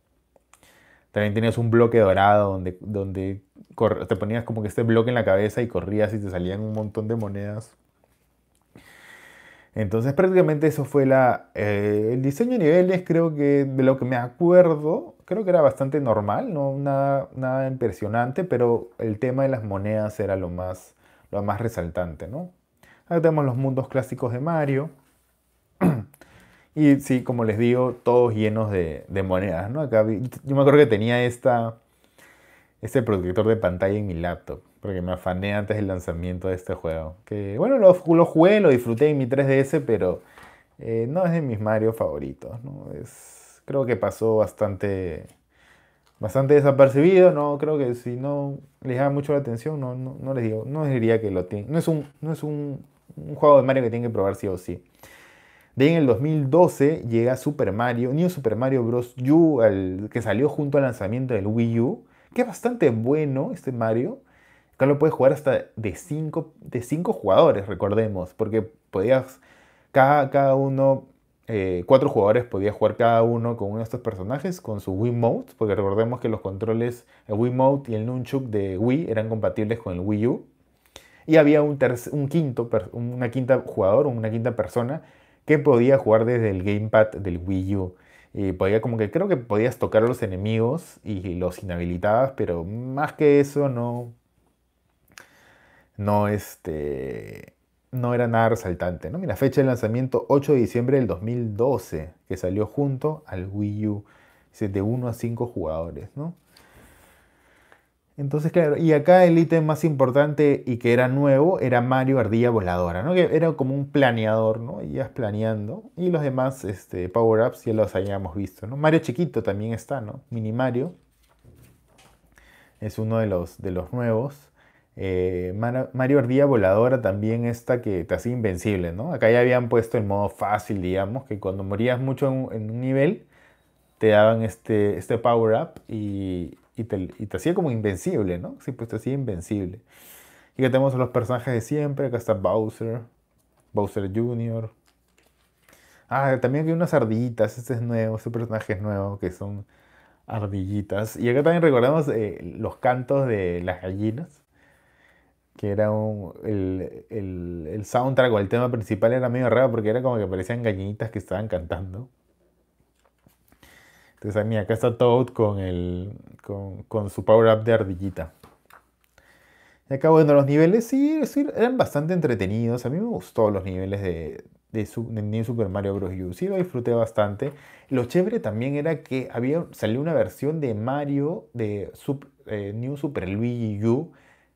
También tenías un bloque dorado donde, donde te ponías como que este bloque en la cabeza y corrías y te salían un montón de monedas. Entonces prácticamente eso fue la, eh, el diseño de niveles, creo que de lo que me acuerdo, creo que era bastante normal, no nada, nada impresionante, pero el tema de las monedas era lo más, lo más resaltante. ¿no? Ahora tenemos los mundos clásicos de Mario, y sí, como les digo, todos llenos de, monedas, yo me acuerdo que tenía esta, este protector de pantalla en mi laptop, porque me afané antes del lanzamiento de este juego. Que bueno, lo, jugué, lo disfruté en mi 3DS, pero eh, no es de mis Mario favoritos, ¿no? Es, creo que pasó bastante bastante desapercibido, no creo que si no les llama mucho la atención, no, no, les digo, no diría que lo tienen. No es un, no es un, un, juego de Mario que tienen que probar sí o sí. De en el 2012 llega Super Mario, New Super Mario Bros. U, que salió junto al lanzamiento del Wii U, que es bastante bueno este Mario. Acá lo puedes jugar hasta de 5 de cinco jugadores, recordemos, porque podías, cada, cada uno, eh, cuatro jugadores podía jugar cada uno con uno de estos personajes, con su Wii Mode... porque recordemos que los controles, el Wii Mode y el Nunchuk de Wii eran compatibles con el Wii U. Y había un, un quinto, una quinta jugador, una quinta persona, que podía jugar desde el gamepad del Wii U. Eh, podía como que creo que podías tocar a los enemigos y los inhabilitabas, pero más que eso no. No, este, no era nada resaltante. ¿no? Mira, fecha de lanzamiento 8 de diciembre del 2012, que salió junto al Wii U. de 1 a 5 jugadores. ¿no? Entonces, claro, y acá el ítem más importante y que era nuevo era Mario Ardilla Voladora, ¿no? Que era como un planeador, ¿no? Ibas planeando. Y los demás este, power-ups ya los habíamos visto, ¿no? Mario Chiquito también está, ¿no? Mini Mario. Es uno de los, de los nuevos. Eh, Mario Ardilla Voladora también está que te hacía invencible, ¿no? Acá ya habían puesto el modo fácil, digamos, que cuando morías mucho en, en un nivel, te daban este, este power-up y y te, hacía como invencible, ¿no? Sí, pues te hacía invencible. Y acá tenemos a los personajes de siempre, acá está Bowser, Bowser Jr. Ah, también hay unas ardillitas, este es nuevo, este personaje es nuevo, que son ardillitas. Y acá también recordamos eh, los cantos de las gallinas, que era un, el, el, el soundtrack o el tema principal era medio raro porque era como que parecían gallinitas que estaban cantando. Entonces, mira, acá está Toad con, su power-up de ardillita. Y acá, bueno, los niveles sí, eran bastante entretenidos. A mí me gustó los niveles de, de, New Super Mario Bros. U. Sí, lo disfruté bastante. Lo chévere también era que había, salió una versión de Mario de eh, New Super Luigi U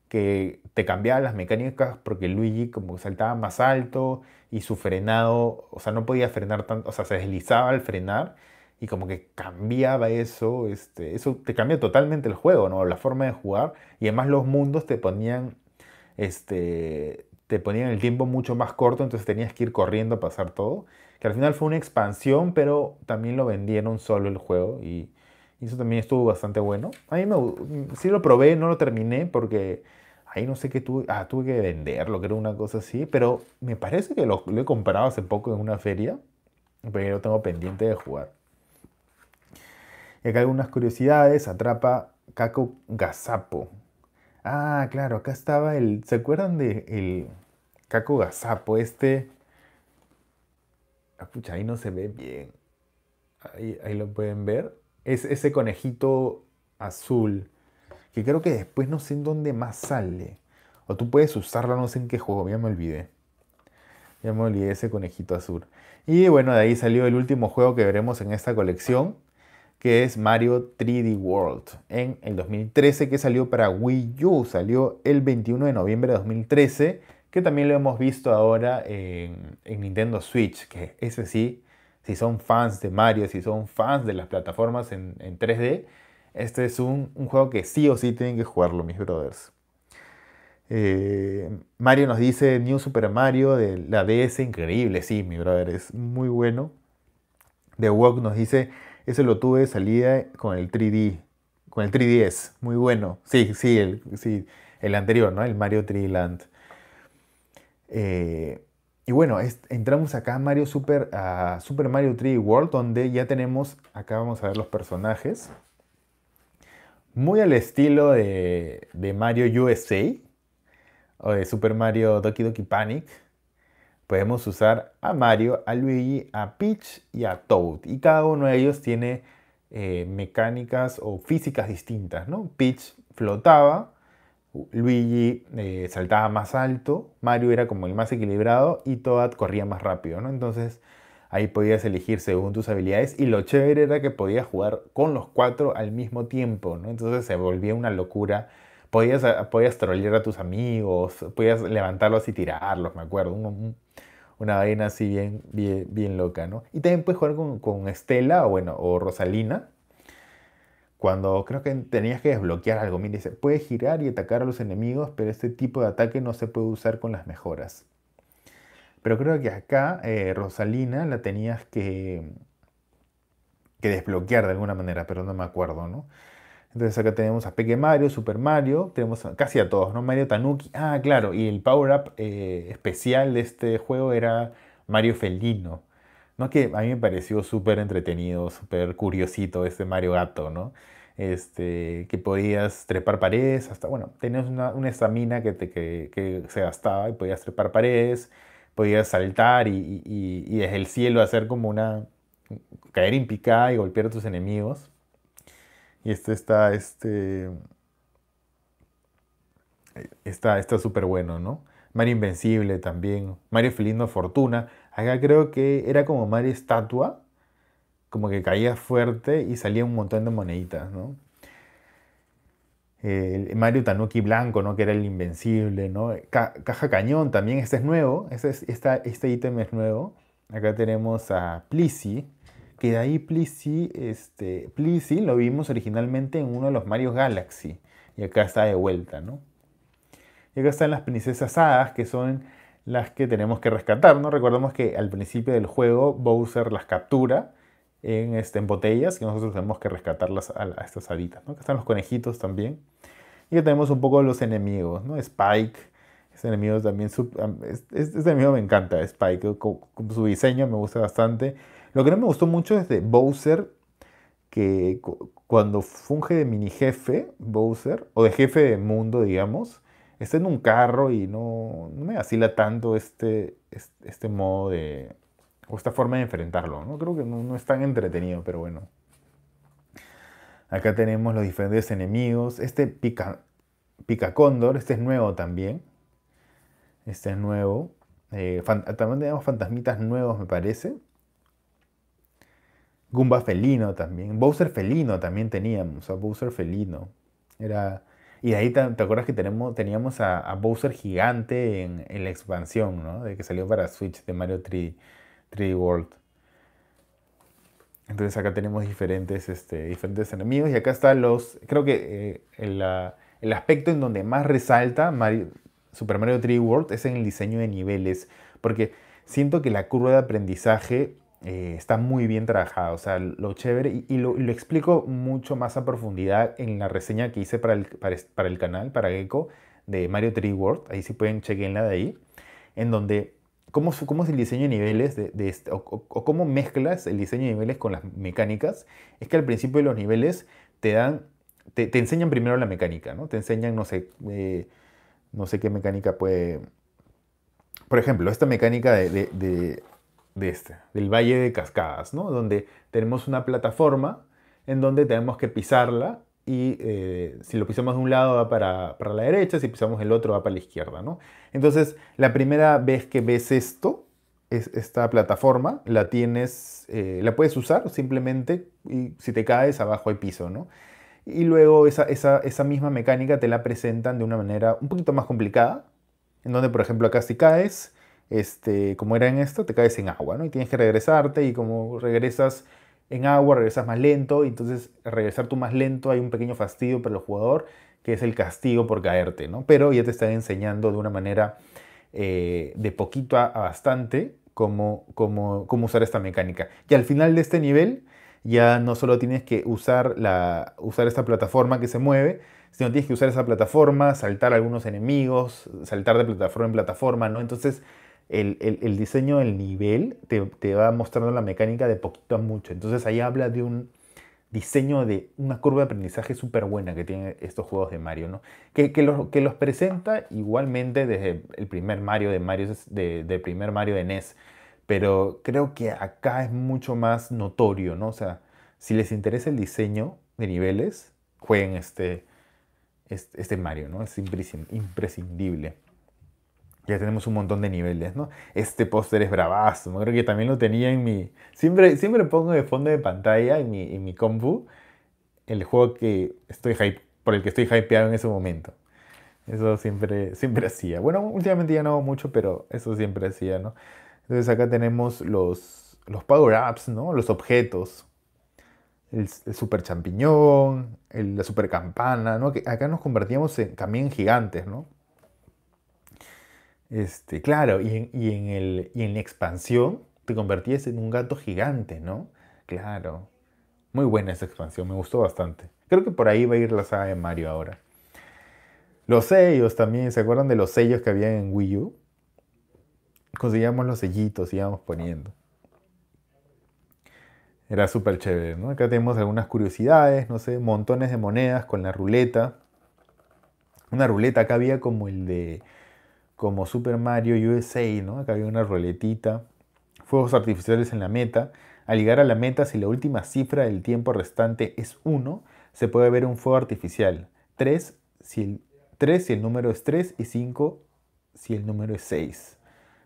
que te cambiaba las mecánicas porque Luigi como saltaba más alto y su frenado, o sea, no podía frenar tanto, o sea, se deslizaba al frenar y como que cambiaba eso, este, eso te cambia totalmente el juego, ¿no? La forma de jugar y además los mundos te ponían, este, te ponían el tiempo mucho más corto, entonces tenías que ir corriendo a pasar todo, que al final fue una expansión, pero también lo vendieron solo el juego y, eso también estuvo bastante bueno. A mí sí lo probé, no lo terminé porque ahí no sé qué tuve, ah, tuve que venderlo, que era una cosa así, pero me parece que lo, he comprado hace poco en una feria, pero lo tengo pendiente de jugar. Y acá algunas curiosidades, atrapa Caco Gazapo. Ah, claro, acá estaba el... ¿Se acuerdan de el Caco Gazapo? Este... Escucha, ah, ahí no se ve bien. Ahí, ahí lo pueden ver. Es ese conejito azul. Que creo que después no sé en dónde más sale. O tú puedes usarlo, no sé en qué juego, ya me olvidé. Ya me olvidé ese conejito azul. Y bueno, de ahí salió el último juego que veremos en esta colección, que es Mario 3D World, en el 2013 que salió para Wii U, salió el 21 de noviembre de 2013, que también lo hemos visto ahora en, Nintendo Switch, que ese sí, si son fans de Mario, si son fans de las plataformas en, 3D, este es un, juego que sí o sí tienen que jugarlo, mis brothers. Eh, Mario nos dice New Super Mario de la DS, increíble, sí, mi brother, es muy bueno. The Walk nos dice ese lo tuve de salida con el 3D, con el 3DS, muy bueno. Sí, sí, el, sí, el anterior, ¿no? El Mario 3 Land. Eh, y bueno, entramos acá a Mario Super, Super Mario 3D World, donde ya tenemos, acá vamos a ver los personajes. Muy al estilo de, de Mario USA, o de Super Mario Doki Doki Panic, Podemos usar a Mario, a Luigi, a Peach y a Toad. Y cada uno de ellos tiene eh, mecánicas o físicas distintas. ¿no? Peach flotaba, Luigi eh, saltaba más alto, Mario era como el más equilibrado y Toad corría más rápido. ¿no? Entonces ahí podías elegir según tus habilidades y lo chévere era que podías jugar con los cuatro al mismo tiempo. ¿no? Entonces se volvía una locura. Podías, podías trolear a tus amigos, podías levantarlos y tirarlos, me acuerdo una vaina así bien, bien, loca, ¿no? Y también puedes jugar con, Estela o, bueno, o Rosalina. Cuando creo que tenías que desbloquear algo, mira, dice, girar y atacar a los enemigos, pero este tipo de ataque no se puede usar con las mejoras. Pero creo que acá eh, Rosalina la tenías que, que desbloquear de alguna manera, pero no me acuerdo, ¿no? Entonces acá tenemos a Peque Mario, Super Mario, tenemos casi a todos, ¿no? Mario Tanuki, ah, claro, y el power-up eh, especial de este juego era Mario Felino, ¿no? Que a mí me pareció súper entretenido, súper curiosito este Mario Gato, ¿no? Este, que podías trepar paredes, hasta, bueno, tenías una estamina que, te, que, se gastaba y podías trepar paredes, podías saltar y, y, desde el cielo hacer como una, caer en picada y golpear a tus enemigos. Y este está, este, está, está súper bueno, ¿no? Mario Invencible también, Mario Felino Fortuna. Acá creo que era como Mario Estatua, como que caía fuerte y salía un montón de moneditas, ¿no? Mario Tanuki Blanco, ¿no? Que era el invencible, ¿no? Caja Cañón también, este es nuevo, este, es, este ítem es nuevo. Acá tenemos a Plissy, que de ahí Plissy, este, lo vimos originalmente en uno de los Mario Galaxy. Y acá está de vuelta, ¿no? Y acá están las princesas hadas, que son las que tenemos que rescatar, ¿no? Recordemos que al principio del juego Bowser las captura en, este, en botellas y nosotros tenemos que rescatarlas a, estas haditas, ¿no? Acá están los conejitos también. Y acá tenemos un poco los enemigos, ¿no? Spike, este enemigo también, este, enemigo me encanta, Spike, su diseño me gusta bastante. Lo que no me gustó mucho es de Bowser, que cuando funge de mini jefe, Bowser, o de jefe de mundo, digamos, está en un carro y no, me vacila tanto este, este, modo de... o esta forma de enfrentarlo, ¿no? Creo que no, es tan entretenido, pero bueno. Acá tenemos los diferentes enemigos. Este pica, pica cóndor, este es nuevo también. Este es nuevo. Eh, también tenemos fantasmitas nuevos, me parece. Goomba felino también. Bowser felino también teníamos. A Bowser felino. Era... Y ahí te, acuerdas que tenemos, teníamos a, Bowser gigante en, la expansión, ¿no? De que salió para Switch de Mario 3, d World. Entonces acá tenemos diferentes, este, diferentes enemigos y acá están los... Creo que eh, el, aspecto en donde más resalta Super Mario 3D World es en el diseño de niveles. Porque siento que la curva de aprendizaje eh, está muy bien trabajado, o sea, lo chévere, y, lo, lo, explico mucho más a profundidad en la reseña que hice para el, para, el canal, para Gecko, de Mario 3 World, ahí sí pueden la de ahí, en donde cómo, cómo es el diseño de niveles, de, este, o, cómo mezclas el diseño de niveles con las mecánicas, es que al principio de los niveles te dan, te, enseñan primero la mecánica, ¿no? Te enseñan, no sé, eh, no sé qué mecánica puede... Por ejemplo, esta mecánica de de este, del Valle de Cascadas, ¿no? donde tenemos una plataforma en donde tenemos que pisarla y eh, si lo pisamos de un lado va para, la derecha, si pisamos el otro va para la izquierda. ¿no? Entonces, la primera vez que ves esto, es esta plataforma, la tienes, eh, la puedes usar simplemente y si te caes abajo hay piso. ¿no? Y luego esa, esa misma mecánica te la presentan de una manera un poquito más complicada, en donde por ejemplo acá si caes, este, como era en esto, te caes en agua, ¿no? Y tienes que regresarte y como regresas en agua, regresas más lento, y entonces regresar tú más lento hay un pequeño fastidio para el jugador, que es el castigo por caerte, ¿no? Pero ya te están enseñando de una manera eh, de poquito a, bastante cómo, usar esta mecánica. Y al final de este nivel ya no solo tienes que usar, la, usar esta plataforma que se mueve, sino tienes que usar esa plataforma, saltar algunos enemigos, saltar de plataforma en plataforma, ¿no? Entonces el, diseño del nivel te, va mostrando la mecánica de poquito a mucho. Entonces ahí habla de un diseño de una curva de aprendizaje súper buena que tienen estos juegos de Mario, Que, los, presenta igualmente desde el primer Mario de Mario, de, primer Mario de NES. Pero creo que acá es mucho más notorio, ¿no? O sea, si les interesa el diseño de niveles, jueguen este, este, este Mario, ¿no? Es imprescindible. Ya tenemos un montón de niveles, ¿no? Este póster es bravazo, ¿no? creo que también lo tenía en mi... Siempre, siempre pongo de fondo de pantalla en mi, en mi compu el juego que estoy por el que estoy hypeado en ese momento. Eso siempre, siempre hacía. Bueno, últimamente ya no hago mucho, pero eso siempre hacía, ¿no? Entonces acá tenemos los, los power-ups, ¿no? Los objetos. El, super champiñón, la super campana, ¿no? acá nos convertíamos en, también en gigantes, ¿no? Este, claro, y en, el, en la expansión te convertías en un gato gigante, ¿no? Claro. Muy buena esa expansión, me gustó bastante. Creo que por ahí va a ir la saga de Mario ahora. Los sellos también, ¿se acuerdan de los sellos que había en Wii U? Conseguíamos los sellitos, íbamos poniendo. Era súper chévere, ¿no? Acá tenemos algunas curiosidades, no sé, montones de monedas con la ruleta. Una ruleta acá había como el de como Super Mario USA, ¿no? Acá había una ruletita, fuegos artificiales en la meta. Al llegar a la meta, si la última cifra del tiempo restante es 1, se puede ver un fuego artificial. 3 si el, el número es 3 y 5 si el número es 6.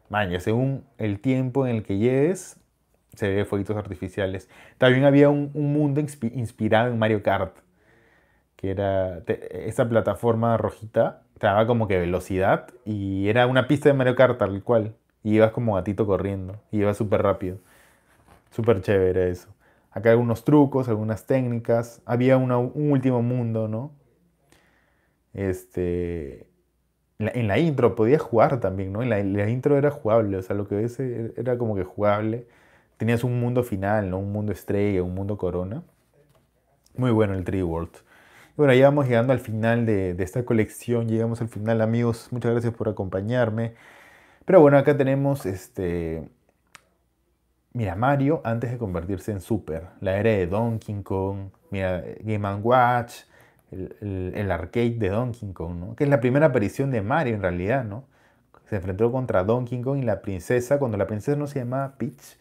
Maña, según el tiempo en el que llegues, se ve fueguitos artificiales. También había un, mundo inspirado en Mario Kart, que era esa plataforma rojita daba como que velocidad y era una pista de Mario Kart tal cual. Y ibas como gatito corriendo y ibas súper rápido. Súper chévere eso. Acá algunos trucos, algunas técnicas. Había un último mundo, ¿no? Este, en la intro podías jugar también, ¿no? En la, intro era jugable, o sea, lo que ves e-, era como que jugable. Tenías un mundo final, ¿no? Un mundo estrella, un mundo corona. Muy bueno el Tree World. Bueno, ya vamos llegando al final de, esta colección, llegamos al final amigos, muchas gracias por acompañarme. Pero bueno, acá tenemos este... Mira, Mario antes de convertirse en Super, la era de Donkey Kong, mira, Game Watch, el, arcade de Donkey Kong, ¿no? Que es la primera aparición de Mario en realidad, ¿no? Se enfrentó contra Donkey Kong y la princesa, cuando la princesa no se llamaba Peach,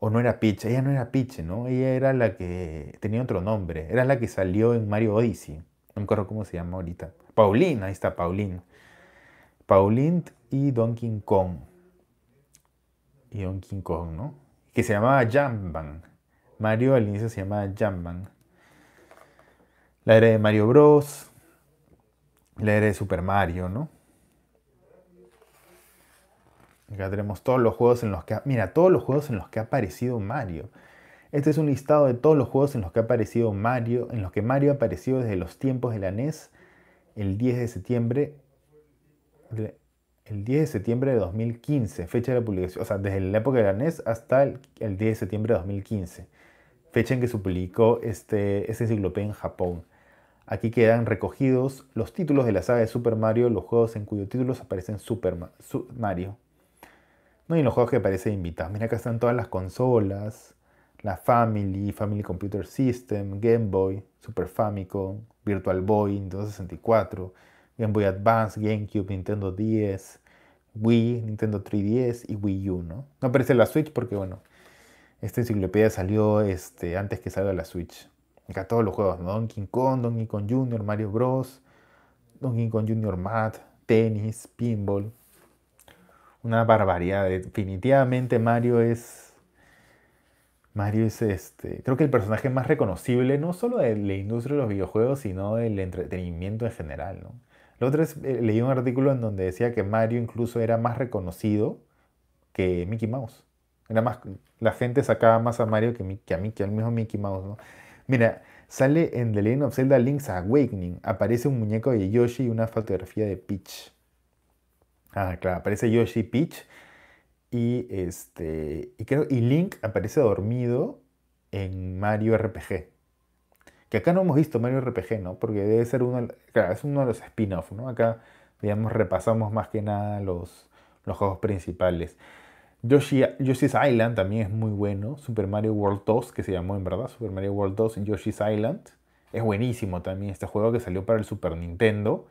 o no era Peach, ella no era Peach, ¿no? Ella era la que tenía otro nombre, era la que salió en Mario Odyssey, no me acuerdo cómo se llama ahorita. Pauline, ahí está Pauline. Pauline y Donkey Kong. Y Donkey Kong, ¿no? Que se llamaba Jamban. Mario al inicio se llamaba Jamban. La era de Mario Bros. La era de Super Mario, ¿no? Acá tenemos todos los juegos en los que... Ha, mira, todos los juegos en los que ha aparecido Mario. Este es un listado de todos los juegos en los que ha aparecido Mario, en los que Mario ha aparecido desde los tiempos de la NES, el 10 de septiembre el 10 de septiembre de 2015, fecha de la publicación, o sea, desde la época de la NES hasta el, 10 de septiembre de 2015, fecha en que se publicó este, este enciclopedia en Japón. Aquí quedan recogidos los títulos de la saga de Super Mario, los juegos en cuyos títulos aparecen Super Mario. ¿no? Y los juegos que parece invitados. Mira, acá están todas las consolas. La Family, Family Computer System, Game Boy, Super Famicom, Virtual Boy, Nintendo 64, Game Boy Advance, GameCube, Nintendo 10, Wii, Nintendo 3DS y Wii U, ¿no? aparece la Switch porque, bueno, esta enciclopedia salió este, antes que salga la Switch. Acá todos los juegos, Donkey Kong, Donkey Kong Jr., Mario Bros., Donkey Kong Jr. Mad, tenis, pinball, una barbaridad. Definitivamente Mario es. Mario es este. Creo que el personaje más reconocible, no solo de la industria de los videojuegos, sino del entretenimiento en general. ¿no? Lo otro es, eh, leí un artículo en donde decía que Mario incluso era más reconocido que Mickey Mouse. Era más, la gente sacaba más a Mario que, a a que al mismo Mickey Mouse. ¿no? Mira, sale en The Legend of Zelda Link's Awakening. Aparece un muñeco de Yoshi y una fotografía de Peach. Ah, claro, aparece Yoshi Peach y, este, creo, y Link aparece dormido en Mario RPG. Que acá no hemos visto Mario RPG, ¿no? Porque debe ser uno, claro, es uno de los spin offs ¿no? Acá, digamos, repasamos más que nada los, juegos principales. Yoshi's Island también es muy bueno. Super Mario World 2, que se llamó en verdad Super Mario World 2 en Yoshi's Island. Es buenísimo también este juego que salió para el Super Nintendo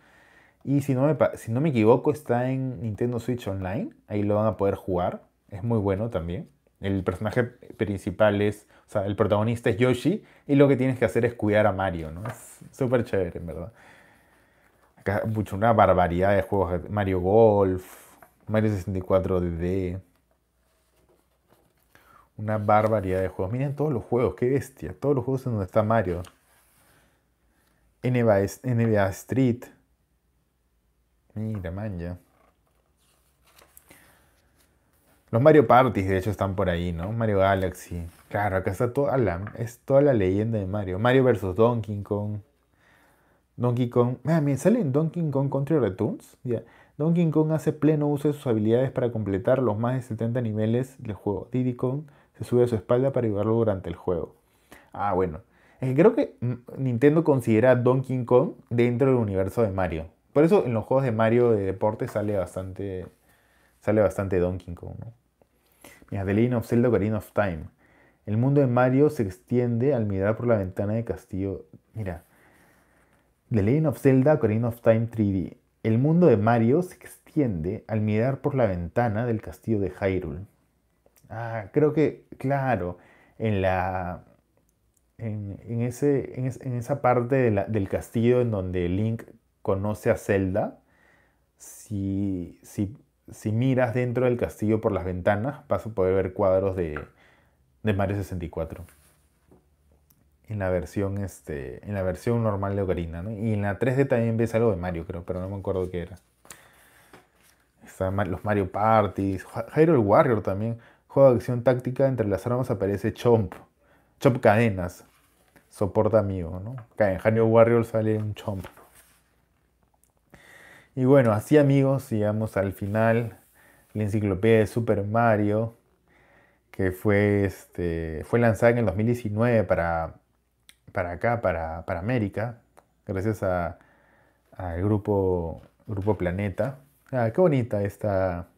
y si no, me, si no me equivoco, está en Nintendo Switch Online. Ahí lo van a poder jugar. Es muy bueno también. El personaje principal es, o sea, el protagonista es Yoshi. Y lo que tienes que hacer es cuidar a Mario, ¿no? Es súper chévere, en verdad. Acá mucho, una barbaridad de juegos. Mario Golf, Mario 64 DD. Una barbaridad de juegos. Miren todos los juegos, qué bestia. Todos los juegos en donde está Mario. NBA, NBA Street. Mira, man, ya. Los Mario Parties, de hecho, están por ahí, ¿no? Mario Galaxy. Claro, acá está toda la, es toda la leyenda de Mario. Mario vs. Donkey Kong. Donkey Kong. Ah, me sale en Donkey Kong Country Returns. Donkey Kong hace pleno uso de sus habilidades para completar los más de 70 niveles del juego. Diddy Kong se sube a su espalda para ayudarlo durante el juego. Ah, bueno. Eh, creo que mm, Nintendo considera a Donkey Kong dentro del universo de Mario. Por eso en los juegos de Mario de deporte sale bastante, sale bastante Donkey Kong. ¿no? Mira, The Legend of Zelda Ocarina of Time. El mundo de Mario se extiende al mirar por la ventana del castillo. Mira, The Legend of Zelda Ocarina of Time 3D. El mundo de Mario se extiende al mirar por la ventana del castillo de Hyrule. Ah, creo que, claro, en la. En, ese, en, esa parte del castillo en donde Link conoce a Zelda, si, miras dentro del castillo por las ventanas, vas a poder ver cuadros de, Mario 64. En la versión, este, en la versión normal de Ocarina, ¿no? Y en la 3D también ves algo de Mario, creo, pero no me acuerdo qué era. Están los Mario Parties, Hyrule Warrior también. Juego de acción táctica, entre las armas aparece Chomp. Chomp cadenas. Soporta amigo, ¿no? En Hyrule Warrior sale un Chomp. Y bueno, así amigos, llegamos al final. La enciclopedia de Super Mario, que fue, este, lanzada en el 2019 para, para acá, para, América, gracias al grupo, grupo Planeta. Ah, qué bonita esta,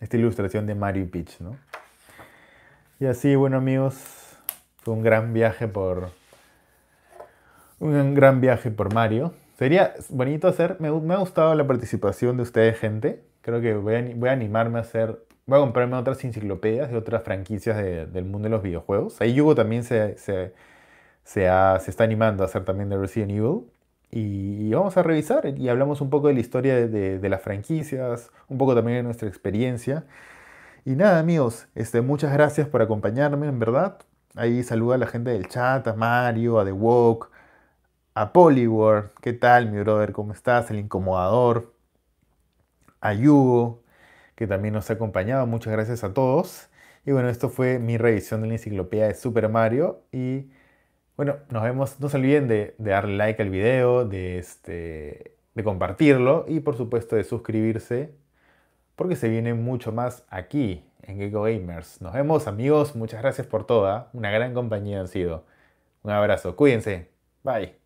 esta ilustración de Mario y Peach, ¿no? Y así, bueno amigos, fue un gran viaje por... Un gran viaje por Mario. Sería bonito hacer, me, ha gustado la participación de ustedes, gente. Creo que voy a, animarme a hacer, voy a comprarme otras enciclopedias de otras franquicias del mundo de los videojuegos. Ahí Hugo también se, está animando a hacer también de Resident Evil. Y, vamos a revisar y hablamos un poco de la historia de, las franquicias, un poco también de nuestra experiencia. Y nada, amigos, este, muchas gracias por acompañarme, en verdad. Ahí saluda a la gente del chat, a Mario, a The Walk, a Polyword, ¿qué tal mi brother? ¿Cómo estás? El incomodador, a Yugo, que también nos ha acompañado, muchas gracias a todos. Y bueno, esto fue mi revisión de la enciclopedia de Super Mario y bueno, nos vemos, no se olviden de, darle like al video, de, este, de compartirlo y por supuesto de suscribirse porque se viene mucho más aquí en Gecko Gamers. Nos vemos amigos, muchas gracias por toda, una gran compañía han sido. Un abrazo, cuídense, bye.